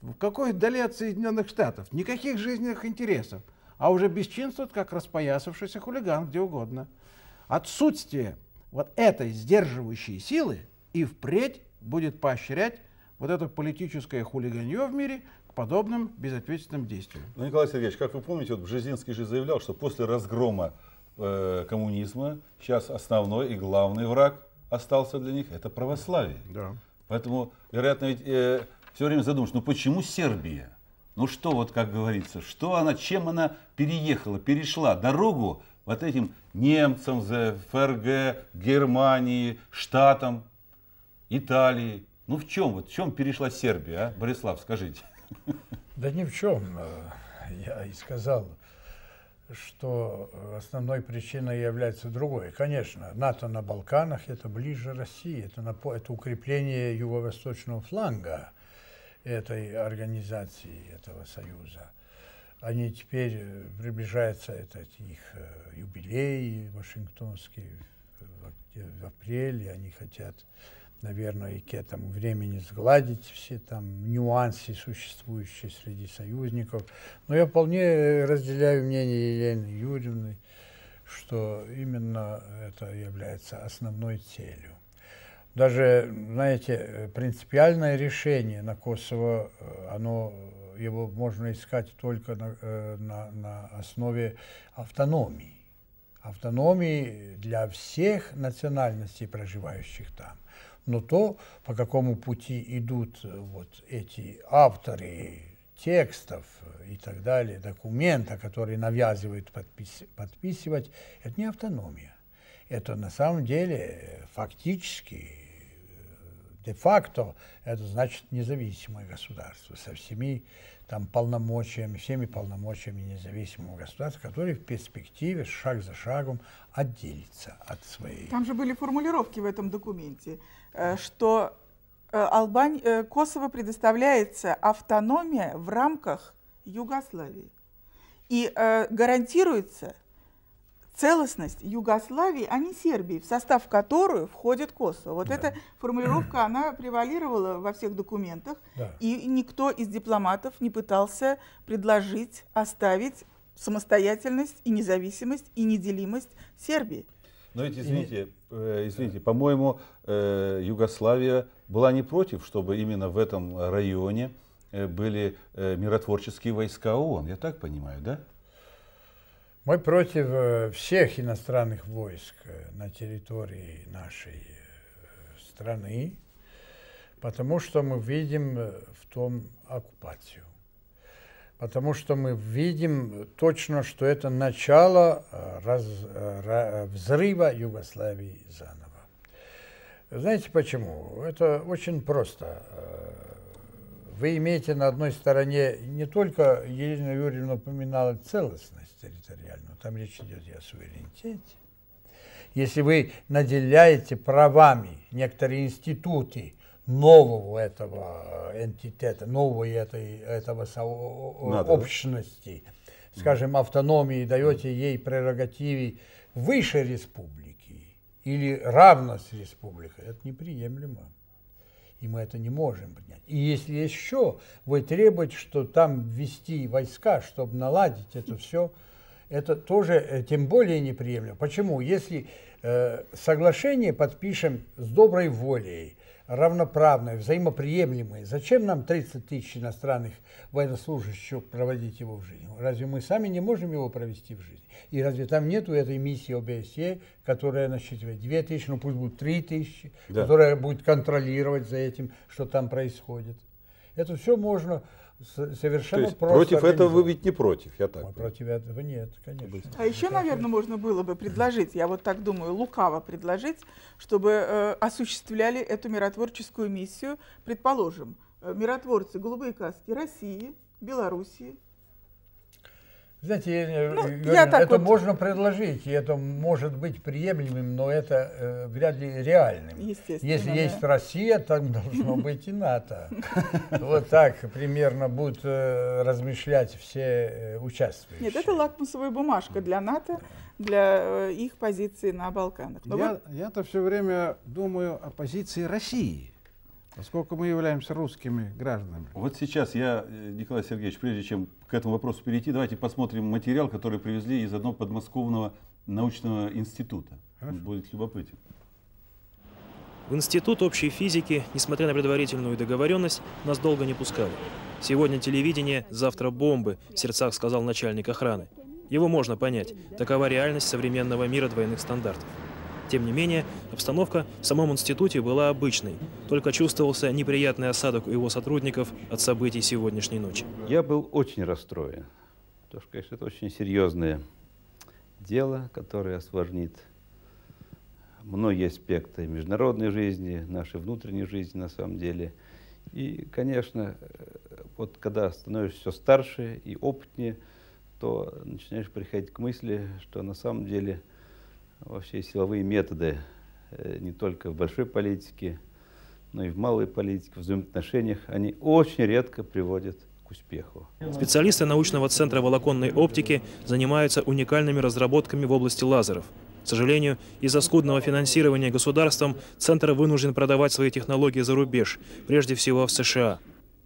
в какой дали от Соединенных Штатов, никаких жизненных интересов, а уже бесчинствуют, как распоясавшийся хулиган где угодно. Отсутствие вот этой сдерживающей силы и впредь будет поощрять вот это политическое хулиганье в мире к подобным безответственным действиям. Ну, Николай Сергеевич, как вы помните, вот Бжезинский же заявлял, что после разгрома э, коммунизма сейчас основной и главный враг остался для них это православие. Да. Поэтому, вероятно, ведь э, все время задумаешься, ну почему Сербия? Ну что, вот как говорится, что она, чем она переехала, перешла дорогу вот этим немцам, ФРГ, Германии, Штатам, Италии? Ну в чем, вот в чем перешла Сербия, а? Борислав, скажите. Да ни в чем, э, я и сказал что э, основной причиной является другой, Конечно, НАТО на Балканах – это ближе России, это, на, это укрепление юго-восточного фланга этой организации, этого союза. Они теперь э, приближаются, это их э, юбилей вашингтонский в, в апреле, они хотят наверное, и к этому времени сгладить все там нюансы, существующие среди союзников. Но я вполне э, разделяю мнение Елены Юрьевны, что именно это является основной целью. Даже, знаете, принципиальное решение на Косово, э, оно, э, его можно искать только на, на, на основе автономии. Автономии для всех национальностей, проживающих там. Но то, по какому пути идут э, вот эти авторы текстов э, и так далее, документа, которые навязывают подпис подписывать, это не автономия. Это на самом деле э, фактически де-факто это значит независимое государство со всеми там, полномочиями, всеми полномочиями независимого государства, который в перспективе шаг за шагом отделится от своей. Там же были формулировки в этом документе, э, что э, Албань... Э, Косово предоставляется автономия в рамках Югославии. И гарантируется целостность Югославии, а не Сербии, в состав которой входит Косово. Вот да. эта формулировка, она превалировала во всех документах, да. и никто из дипломатов не пытался предложить оставить самостоятельность и независимость и неделимость Сербии. Но ведь, извините, э, извините по-моему, э, Югославия была не против, чтобы именно в этом районе э, были миротворческие войска ООН, я так понимаю, да? Мы против э, всех иностранных войск э, на территории нашей э, страны, потому что мы видим в том оккупацию. Потому что мы видим точно, что это начало раз, раз, взрыва Югославии заново. Знаете почему? Это очень просто вы имеете на одной стороне не только, Елена Юрьевна упоминала целостность территориальную, там речь идет и о суверенитете. Если вы наделяете правами некоторые институты нового этого энтитета, нового этой, этого со- Надо, общности, да? скажем, автономии, даете ей прерогативы выше республики или с республикой, это неприемлемо и мы это не можем принять. И если еще вы требуете, что там ввести войска, чтобы наладить это все, это тоже э, тем более неприемлемо. Почему? Если э, соглашение подпишем с доброй волей, равноправное, взаимоприемлемое. Зачем нам 30 тысяч иностранных военнослужащих проводить его в жизнь? Разве мы сами не можем его провести в жизнь? И разве там нету этой миссии ОБСЕ, которая насчитывает 2 тысячи, ну пусть будет 3 тысячи, да. которая будет контролировать за этим, что там происходит? Это все можно Совершенно То есть против этого вы ведь не против, я так. А против этого нет, конечно. А еще, наверное, можно было бы предложить, я вот так думаю, лукаво предложить, чтобы э, осуществляли эту миротворческую миссию, предположим, э, миротворцы голубые каски России, Белоруссии, знаете, э, ну, говорю, я это вот... можно предложить, и это может быть приемлемым, но это э, вряд ли реальным. Если да. есть Россия, там должно быть и НАТО. Вот так примерно будут э, размышлять все э, участвующие. Нет, это лакмусовая бумажка для НАТО, для их позиции на Балканах. Ну я-то все время думаю о позиции России. Поскольку мы являемся русскими гражданами. Вот сейчас я, э, Николай Сергеевич, прежде чем к этому вопросу перейти, давайте посмотрим материал, который привезли из одного подмосковного научного института. Хорошо. будет любопытен. В Институт общей физики, несмотря на предварительную договоренность, нас долго не пускали. «Сегодня телевидение, завтра бомбы», — в сердцах сказал начальник охраны. Его можно понять. Такова реальность современного мира двойных стандартов. Тем не менее, обстановка в самом институте была обычной, только чувствовался неприятный осадок у его сотрудников от событий сегодняшней ночи. Я был очень расстроен, потому что, конечно, это очень серьезное дело, которое осложнит многие аспекты международной жизни, нашей внутренней жизни на самом деле. И, конечно, вот когда становишься все старше и опытнее, то начинаешь приходить к мысли, что на самом деле – вообще силовые методы э, не только в большой политике, но и в малой политике, в взаимоотношениях, они очень редко приводят к успеху. Специалисты научного центра волоконной оптики занимаются уникальными разработками в области лазеров. К сожалению, из-за скудного финансирования государством Центр вынужден продавать свои технологии за рубеж, прежде всего в США.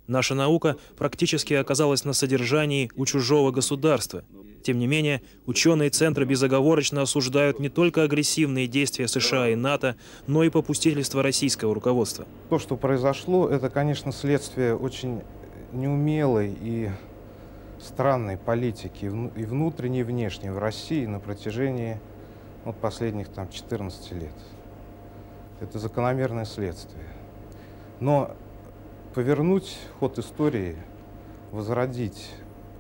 Наша наука практически оказалась на содержании у чужого государства. Тем не менее, ученые Центра безоговорочно осуждают не только агрессивные действия США и НАТО, но и попустительство российского руководства. То, что произошло, это, конечно, следствие очень неумелой и странной политики и внутренней, и внешней в России на протяжении ну, последних там, 14 лет. Это закономерное следствие. Но повернуть ход истории, возродить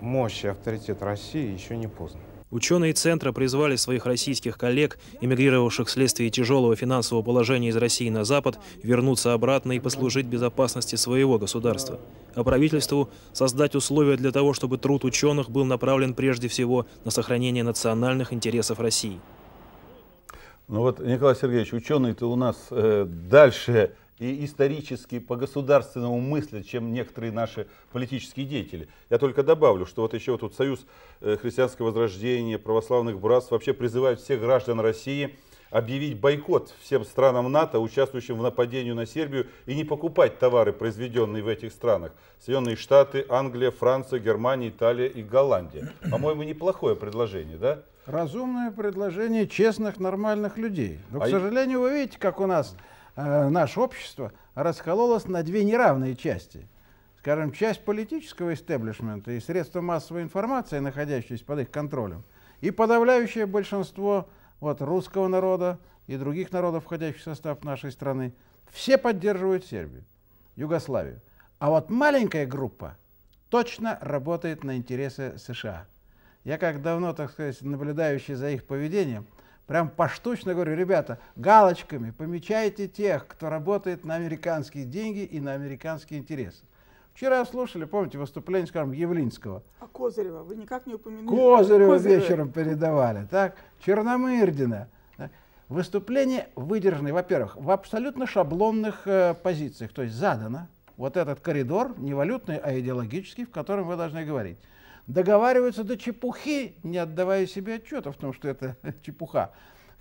мощь и авторитет России, еще не поздно. Ученые Центра призвали своих российских коллег, эмигрировавших вследствие тяжелого финансового положения из России на Запад, вернуться обратно и послужить безопасности своего государства. А правительству создать условия для того, чтобы труд ученых был направлен прежде всего на сохранение национальных интересов России. Ну вот, Николай Сергеевич, ученые-то у нас э, дальше и исторически по государственному мысли, чем некоторые наши политические деятели. Я только добавлю, что вот еще вот тут Союз э, Христианского Возрождения, Православных Братств вообще призывает всех граждан России объявить бойкот всем странам НАТО, участвующим в нападении на Сербию, и не покупать товары, произведенные в этих странах. Соединенные Штаты, Англия, Франция, Германия, Италия и Голландия. По-моему, неплохое предложение, да? Разумное предложение честных, нормальных людей. Но, а к сожалению, вы видите, как у нас э, наше общество раскололось на две неравные части. Скажем, часть политического истеблишмента и средства массовой информации, находящиеся под их контролем, и подавляющее большинство вот, русского народа и других народов, входящих в состав нашей страны, все поддерживают Сербию, Югославию. А вот маленькая группа точно работает на интересы США. Я как давно, так сказать, наблюдающий за их поведением – прям поштучно говорю, ребята, галочками помечайте тех, кто работает на американские деньги и на американские интересы. Вчера слушали, помните, выступление, скажем, Явлинского. А Козырева вы никак не упомянули? Козырева, Козырева. вечером передавали, так? Черномырдина. Так? Выступление выдержаны, во-первых, в абсолютно шаблонных э, позициях, то есть задано вот этот коридор, не валютный, а идеологический, в котором вы должны говорить договариваются до чепухи, не отдавая себе отчета в том, что это чепуха.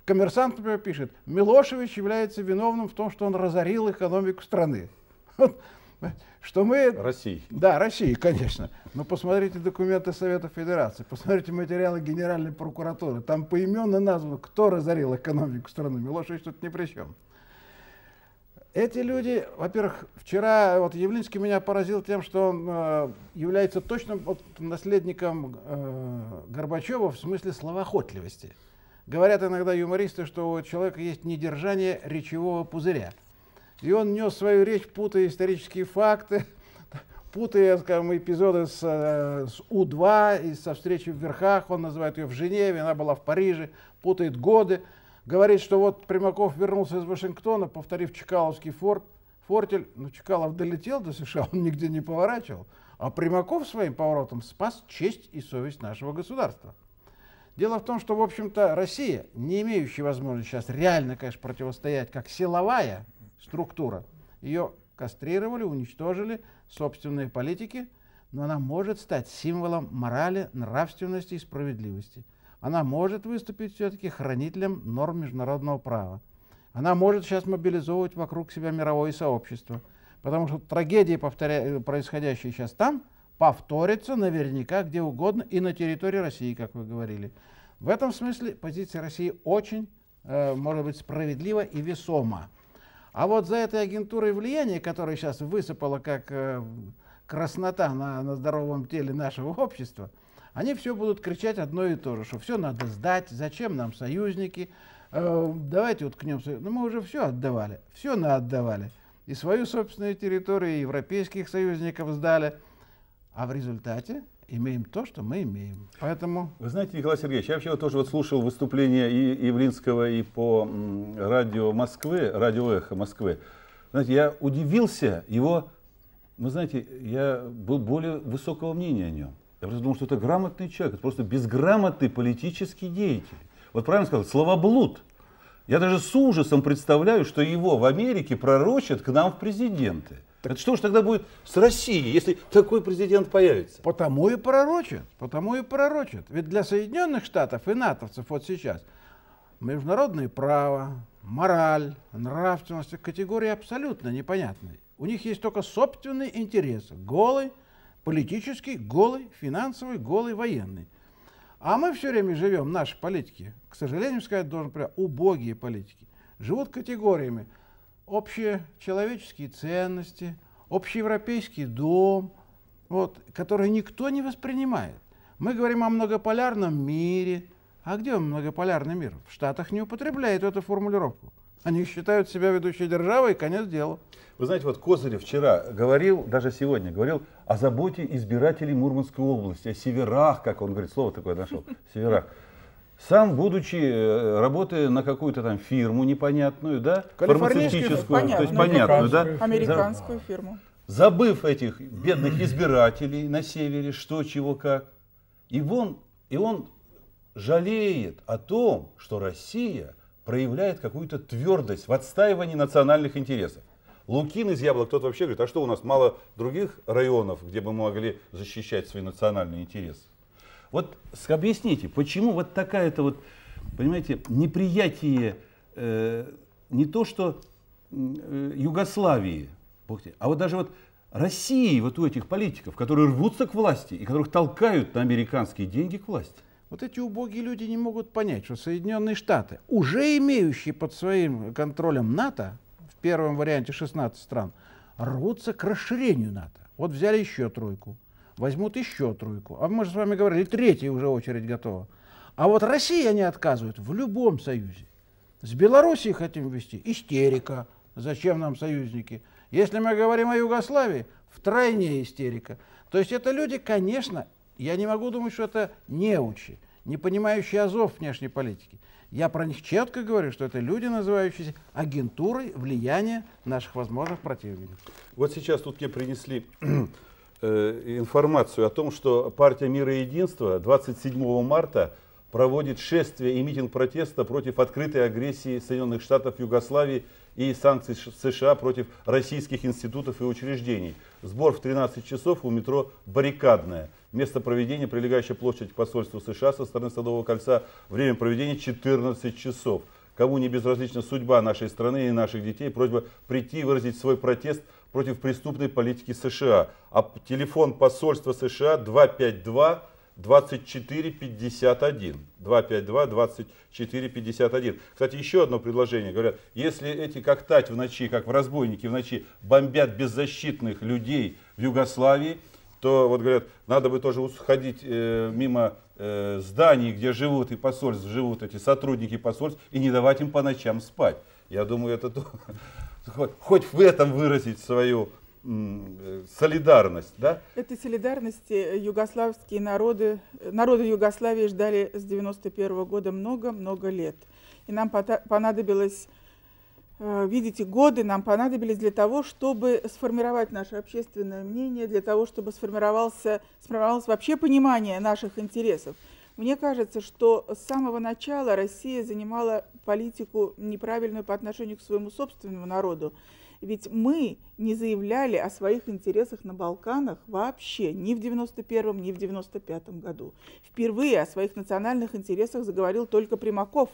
Коммерсант, например, пишет, Милошевич является виновным в том, что он разорил экономику страны. Что мы... России. Да, России, конечно. Но посмотрите документы Совета Федерации, посмотрите материалы Генеральной прокуратуры. Там поименно названо, кто разорил экономику страны. Милошевич тут ни при чем. Эти люди, во-первых, вчера вот Явлинский меня поразил тем, что он э, является точным вот, наследником э, Горбачева в смысле словоохотливости. Говорят иногда юмористы, что у человека есть недержание речевого пузыря. И он нес свою речь, путая исторические факты, путая скажем, эпизоды с, э, с У-2 и со встречи в Верхах, он называет ее в Женеве, она была в Париже, путает годы. Говорит, что вот Примаков вернулся из Вашингтона, повторив Чкаловский форт, фортель, но ну, Чкалов долетел до США, он нигде не поворачивал, а Примаков своим поворотом спас честь и совесть нашего государства. Дело в том, что, в общем-то, Россия, не имеющая возможности сейчас реально, конечно, противостоять как силовая структура, ее кастрировали, уничтожили собственные политики, но она может стать символом морали, нравственности и справедливости – она может выступить все-таки хранителем норм международного права. Она может сейчас мобилизовывать вокруг себя мировое сообщество, потому что трагедии, повторя... Э, происходящие сейчас там, повторятся наверняка где угодно и на территории России, как вы говорили. В этом смысле позиция России очень, э, может быть, справедлива и весома. А вот за этой агентурой влияния, которая сейчас высыпала как э, краснота на, на здоровом теле нашего общества – они все будут кричать одно и то же, что все надо сдать, зачем нам союзники, э, давайте уткнем союз. Но ну, мы уже все отдавали, все на отдавали. И свою собственную территорию, и европейских союзников сдали. А в результате имеем то, что мы имеем. Поэтому... Вы знаете, Николай Сергеевич, я вообще вот тоже вот слушал выступления и Явлинского, и по радио Москвы, радио «Эхо Москвы». Знаете, я удивился его, ну, знаете, я был более высокого мнения о нем. Я просто думал, что это грамотный человек, это просто безграмотный политический деятель. Вот правильно сказал, словоблуд. Я даже с ужасом представляю, что его в Америке пророчат к нам в президенты. Так это что же тогда будет с Россией, если такой президент появится? Потому и пророчат, потому и пророчат. Ведь для Соединенных Штатов и натовцев вот сейчас международное право, мораль, нравственность – категории абсолютно непонятные. У них есть только собственный интерес, голый – политический, голый, финансовый, голый, военный. А мы все время живем, наши политики, к сожалению, сказать должен прямо, убогие политики, живут категориями общечеловеческие ценности, общеевропейский дом, вот, который никто не воспринимает. Мы говорим о многополярном мире. А где он, многополярный мир? В Штатах не употребляет эту формулировку. Они считают себя ведущей державой, и конец дела. Вы знаете, вот Козырев вчера говорил, даже сегодня говорил о заботе избирателей Мурманской области, о северах, как он говорит, слово такое нашел, северах. Сам, будучи, э, работая на какую-то там фирму непонятную, да, фармацевтическую, понятно, то есть понятную, да, американскую фирму. Забыв этих бедных избирателей на севере, что, чего, как. И он, и он жалеет о том, что Россия проявляет какую-то твердость в отстаивании национальных интересов. Лукин из яблок, кто-то вообще говорит, а что у нас мало других районов, где бы мы могли защищать свои национальные интересы? Вот объясните, почему вот такая-то вот, понимаете, неприятие э, не то что э, Югославии, а вот даже вот России, вот у этих политиков, которые рвутся к власти и которых толкают на американские деньги к власти. Вот эти убогие люди не могут понять, что Соединенные Штаты, уже имеющие под своим контролем НАТО, в первом варианте 16 стран, рвутся к расширению НАТО. Вот взяли еще тройку, возьмут еще тройку. А мы же с вами говорили, третья уже очередь готова. А вот Россия не отказывает в любом союзе. С Белоруссией хотим ввести истерика. Зачем нам союзники? Если мы говорим о Югославии, втройне истерика. То есть это люди, конечно, я не могу думать, что это неучи, не понимающие азов внешней политики. Я про них четко говорю, что это люди, называющиеся агентурой влияния наших возможных противников. Вот сейчас тут мне принесли э, информацию о том, что партия Мира и Единства 27 марта проводит шествие и митинг протеста против открытой агрессии Соединенных Штатов Югославии и санкций США против российских институтов и учреждений. Сбор в 13 часов у метро «Баррикадная». Место проведения, прилегающая площадь к посольству США со стороны Садового кольца. Время проведения 14 часов. Кому не безразлична судьба нашей страны и наших детей, просьба прийти и выразить свой протест против преступной политики США. А телефон посольства США 252 2451. 252 2451. Кстати, еще одно предложение. Говорят, если эти как тать в ночи, как в разбойнике в ночи, бомбят беззащитных людей в Югославии, то вот говорят, надо бы тоже сходить э, мимо э, зданий, где живут и посольств, живут эти сотрудники посольств, и не давать им по ночам спать. Я думаю, это то, хоть в этом выразить свою Э, солидарность, да? Это солидарности э, югославские народы, э, народы Югославии ждали с 91 -го года много-много лет. И нам понадобилось, видите, годы нам понадобились для того, чтобы сформировать наше общественное мнение, для того, чтобы сформировался, сформировалось вообще понимание наших интересов. Мне кажется, что с самого начала Россия занимала политику неправильную по отношению к своему собственному народу. Ведь мы не заявляли о своих интересах на Балканах вообще ни в 91-м, ни в 95-м году. Впервые о своих национальных интересах заговорил только Примаков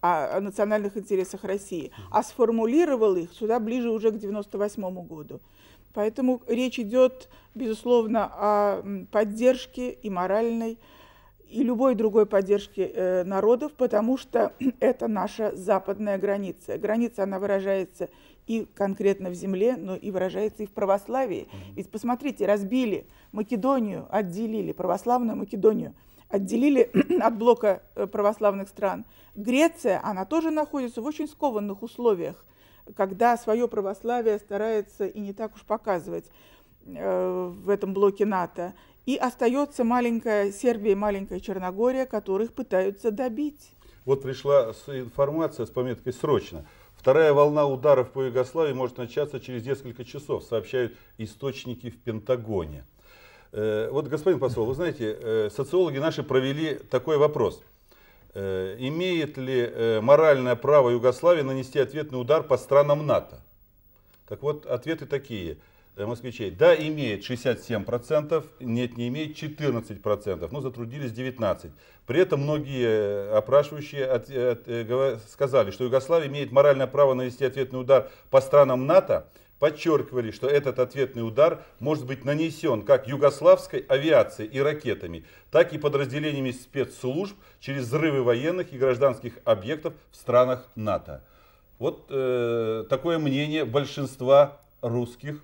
о, а, о национальных интересах России, а сформулировал их сюда ближе уже к 98 году. Поэтому речь идет, безусловно, о поддержке и моральной, и любой другой поддержки э, народов, потому что это наша западная граница. Граница, она выражается и конкретно в земле, но и выражается и в православии. Ведь посмотрите, разбили Македонию, отделили православную Македонию, отделили от блока э, православных стран. Греция, она тоже находится в очень скованных условиях, когда свое православие старается и не так уж показывать э, в этом блоке НАТО. И остается маленькая Сербия и маленькая Черногория, которых пытаются добить. Вот пришла информация с пометкой «срочно». Вторая волна ударов по Югославии может начаться через несколько часов, сообщают источники в Пентагоне. Э, вот, господин посол, вы знаете, э, социологи наши провели такой вопрос. Э, имеет ли моральное право Югославии нанести ответный удар по странам НАТО? Так вот, ответы такие – Э, москвичей. Да, имеет 67%, нет, не имеет 14%, но затруднились 19%. При этом многие опрашивающие от, э, от, э, сказали, что Югославия имеет моральное право нанести ответный удар по странам НАТО, подчеркивали, что этот ответный удар может быть нанесен как югославской авиацией и ракетами, так и подразделениями спецслужб через взрывы военных и гражданских объектов в странах НАТО. Вот э, такое мнение большинства русских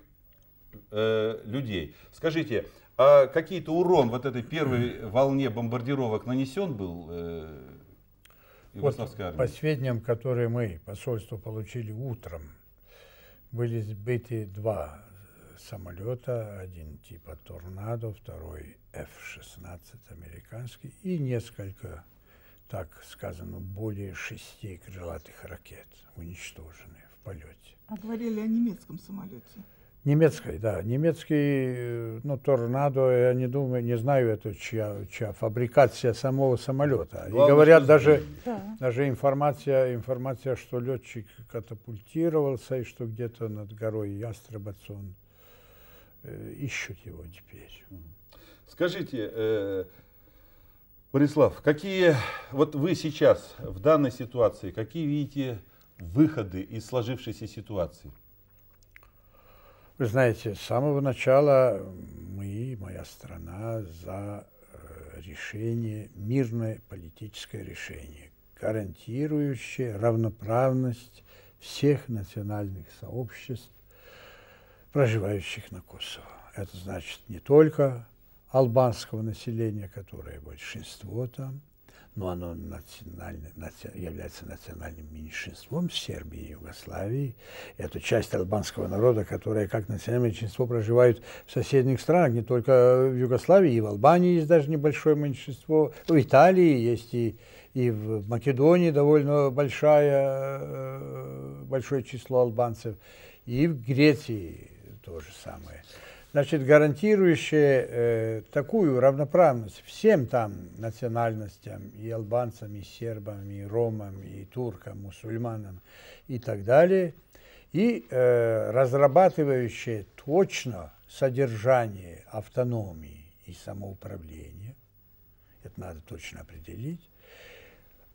Э, людей. Скажите, а какие-то урон вот этой первой волне бомбардировок нанесен был э, Югославской армии? По сведениям, которые мы, посольство, получили утром, были сбиты два самолета, один типа «Торнадо», второй F-16 американский и несколько, так сказано, более шести крылатых ракет уничтожены в полете. А говорили о немецком самолете? Немецкой, да. Немецкий, э, ну, торнадо, я не думаю, не знаю, это чья, чья фабрикация самого самолета. Главное, И говорят, даже, да. даже информация, информация, что летчик катапультировался и что где-то над горой Ястребоц он э, ищут его теперь. Скажите, э, Борислав, какие, вот вы сейчас в данной ситуации, какие видите выходы из сложившейся ситуации? Вы знаете, с самого начала мы, моя страна, за э, решение, мирное политическое решение, гарантирующее равноправность всех национальных сообществ, проживающих на Косово. Это значит не только албанского населения, которое большинство там, но оно национально, наци, является национальным меньшинством в Сербии и Югославии. Это часть албанского народа, которая как национальное меньшинство проживает в соседних странах, не только в Югославии, и в Албании есть даже небольшое меньшинство, в Италии есть и, и в Македонии довольно большая, э, большое число албанцев, и в Греции то же самое значит, гарантирующее э, такую равноправность всем там национальностям, и албанцам, и сербам, и ромам, и туркам, мусульманам и так далее, и э, разрабатывающее точно содержание автономии и самоуправления, это надо точно определить,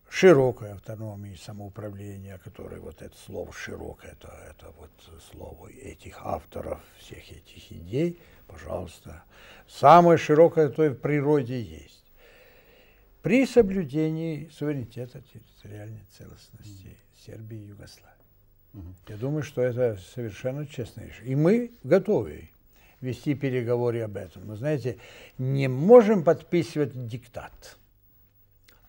широкой автономии самоуправления, которое вот это слово широкое, это, это вот слово этих авторов, всех этих идей, пожалуйста, самое широкое, то и в природе есть. При соблюдении суверенитета территориальной целостности Сербии и Югославии. Mm Я думаю, что это совершенно честная И мы готовы вести переговоры об этом. Но, знаете, не можем подписывать диктат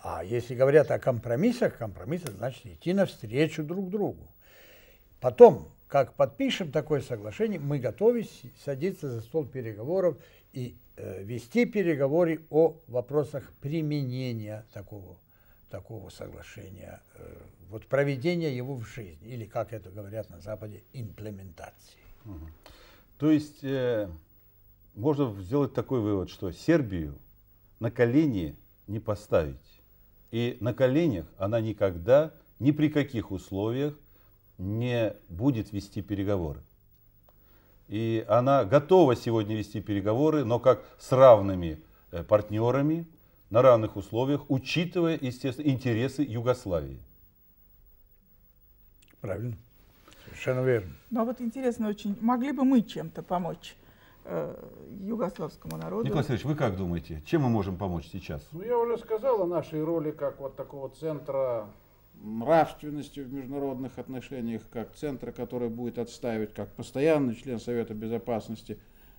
а если говорят о компромиссах, компромисс – значит идти навстречу друг другу. Потом, как подпишем такое соглашение, мы готовы садиться за стол переговоров и э, вести переговоры о вопросах применения такого, такого соглашения, э, вот проведения его в жизнь, или, как это говорят на Западе, имплементации. Угу. То есть э, можно сделать такой вывод, что Сербию на колени не поставить. И на коленях она никогда, ни при каких условиях не будет вести переговоры. И она готова сегодня вести переговоры, но как с равными э, партнерами, на равных условиях, учитывая, естественно, интересы Югославии. Правильно. Совершенно верно. Ну а вот интересно очень, могли бы мы чем-то помочь? Э, югославскому народу. Николай Васильевич, вы как думаете, чем мы можем помочь сейчас? Ну, я уже сказал о нашей роли как вот такого центра нравственности в международных отношениях, как центра, который будет отстаивать как постоянный член Совета Безопасности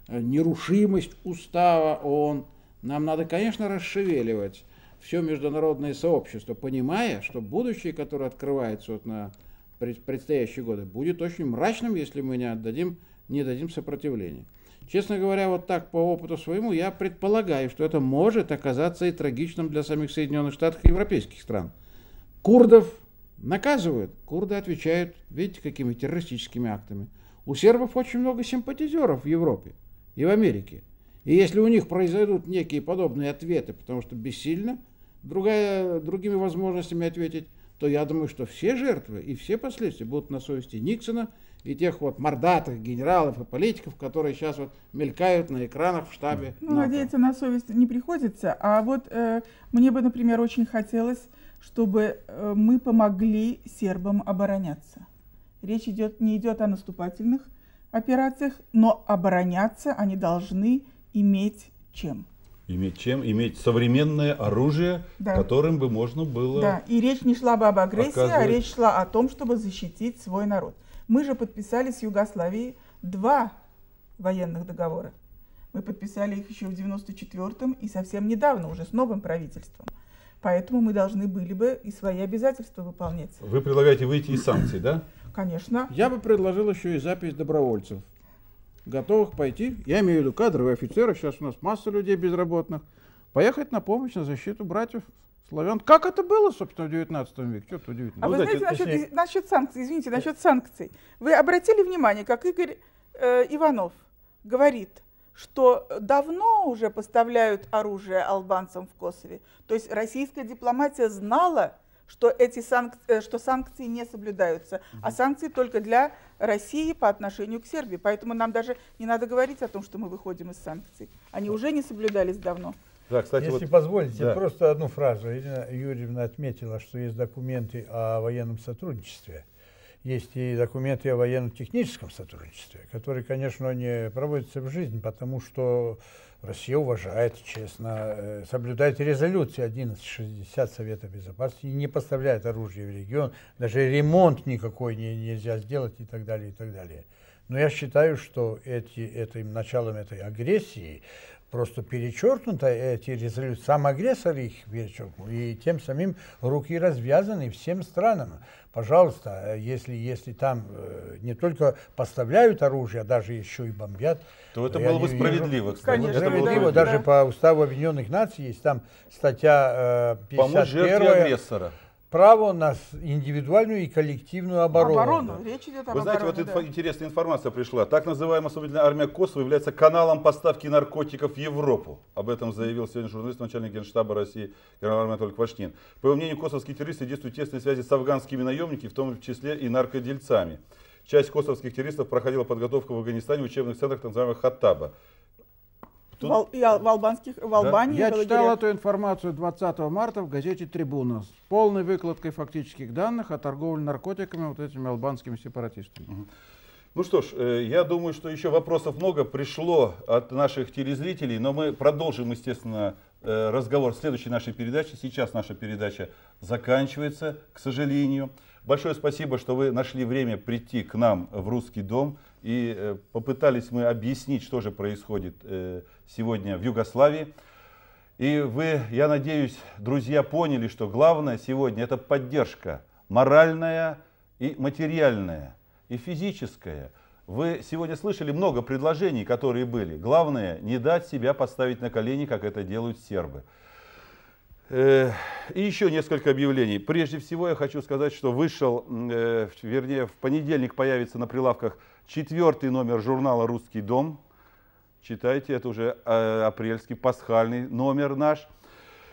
э, нерушимость устава ООН. Нам надо, конечно, расшевеливать все международное сообщество, понимая, что будущее, которое открывается вот на предстоящие годы, будет очень мрачным, если мы не отдадим, не дадим сопротивления. Честно говоря, вот так по опыту своему я предполагаю, что это может оказаться и трагичным для самих Соединенных Штатов и европейских стран. Курдов наказывают, курды отвечают, видите, какими террористическими актами. У сербов очень много симпатизеров в Европе и в Америке. И если у них произойдут некие подобные ответы, потому что бессильно, другая, другими возможностями ответить, то я думаю, что все жертвы и все последствия будут на совести Никсона – и тех вот мордатых генералов и политиков, которые сейчас вот мелькают на экранах в штабе. Ну, НАТО. надеяться на совесть не приходится. А вот э, мне бы, например, очень хотелось, чтобы э, мы помогли сербам обороняться. Речь идет не идет о наступательных операциях, но обороняться они должны иметь чем. Иметь чем? Иметь современное оружие, да. которым бы можно было... Да, и речь не шла бы об агрессии, оказывать... а речь шла о том, чтобы защитить свой народ. Мы же подписали с Югославией два военных договора. Мы подписали их еще в 1994 и совсем недавно, уже с новым правительством. Поэтому мы должны были бы и свои обязательства выполнять. Вы предлагаете выйти из санкций, да? Конечно. Я бы предложил еще и запись добровольцев, готовых пойти, я имею в виду кадровые офицеры, сейчас у нас масса людей безработных, поехать на помощь, на защиту братьев Славян. Как это было, собственно, в 19 веке? Что-то удивительно. А вы да, ну, знаете, насчет, точнее... насчет санкций, извините, насчет санкций. Вы обратили внимание, как Игорь э, Иванов говорит, что давно уже поставляют оружие албанцам в Косове. То есть российская дипломатия знала, что, эти санк э, что санкции не соблюдаются, угу. а санкции только для России по отношению к Сербии. Поэтому нам даже не надо говорить о том, что мы выходим из санкций. Они уже не соблюдались давно. Да, кстати, Если вот, позволите, да. просто одну фразу. Ирина Юрьевна отметила, что есть документы о военном сотрудничестве. Есть и документы о военно-техническом сотрудничестве, которые, конечно, не проводятся в жизнь, потому что Россия уважает, честно, э, соблюдает резолюции 1160 Совета Безопасности, и не поставляет оружие в регион, даже ремонт никакой не, нельзя сделать и так далее, и так далее. Но я считаю, что эти, этим началом этой агрессии просто перечеркнуты эти резолюции. Сам агрессор их перечеркнул. И тем самим руки развязаны всем странам. Пожалуйста, э, если, если там э, не только поставляют оружие, а даже еще и бомбят. То это э, было бы справедливо. Вижу. Конечно, справедливо. Было даже по уставу Объединенных Наций есть там статья 51. Помощь жертве агрессора право на индивидуальную и коллективную оборону. оборону. Речь идет об Вы знаете, обороне, вот да. интересная информация пришла. Так называемая освободительная армия Косово является каналом поставки наркотиков в Европу. Об этом заявил сегодня журналист, начальник генштаба России генерал Анатолий Квашнин. По его мнению, косовские террористы действуют в тесной связи с афганскими наемниками, в том числе и наркодельцами. Часть косовских террористов проходила подготовку в Афганистане в учебных центрах так называемых Хаттаба. Кто? В, я, в, албанских, в Албании. Да. Я читал эту информацию 20 марта в газете «Трибуна» с полной выкладкой фактических данных о торговле наркотиками вот этими албанскими сепаратистами. Ну что ж, э, я думаю, что еще вопросов много пришло от наших телезрителей, но мы продолжим, естественно, э, разговор в следующей нашей передаче. Сейчас наша передача заканчивается, к сожалению. Большое спасибо, что вы нашли время прийти к нам в русский дом и э, попытались мы объяснить, что же происходит сегодня в Югославии. И вы, я надеюсь, друзья, поняли, что главное сегодня это поддержка моральная и материальная, и физическая. Вы сегодня слышали много предложений, которые были. Главное, не дать себя поставить на колени, как это делают сербы. Э, и еще несколько объявлений. Прежде всего я хочу сказать, что вышел, э, вернее, в понедельник появится на прилавках четвертый номер журнала «Русский дом», Читайте, это уже э, апрельский пасхальный номер наш.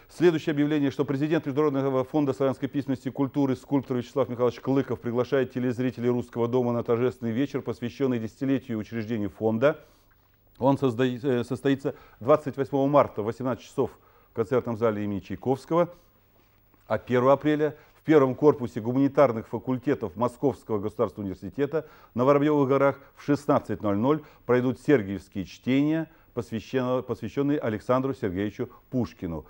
Следующее объявление, что президент Международного фонда славянской письменности и культуры скульптор Вячеслав Михайлович Клыков приглашает телезрителей Русского дома на торжественный вечер, посвященный десятилетию учреждения фонда. Он э, состоится 28 марта в 18 часов в концертном зале имени Чайковского, а 1 апреля первом корпусе гуманитарных факультетов Московского государственного университета на Воробьевых горах в 16.00 пройдут сергиевские чтения, посвященные Александру Сергеевичу Пушкину.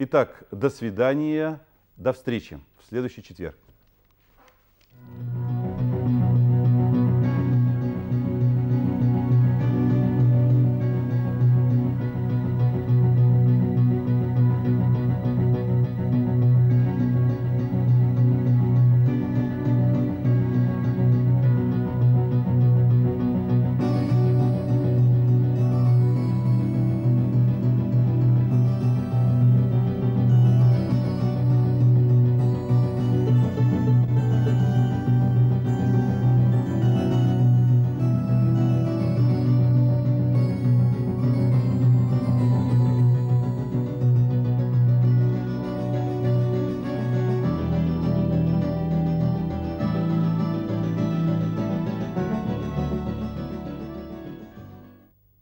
Итак, до свидания, до встречи в следующий четверг. Thank you.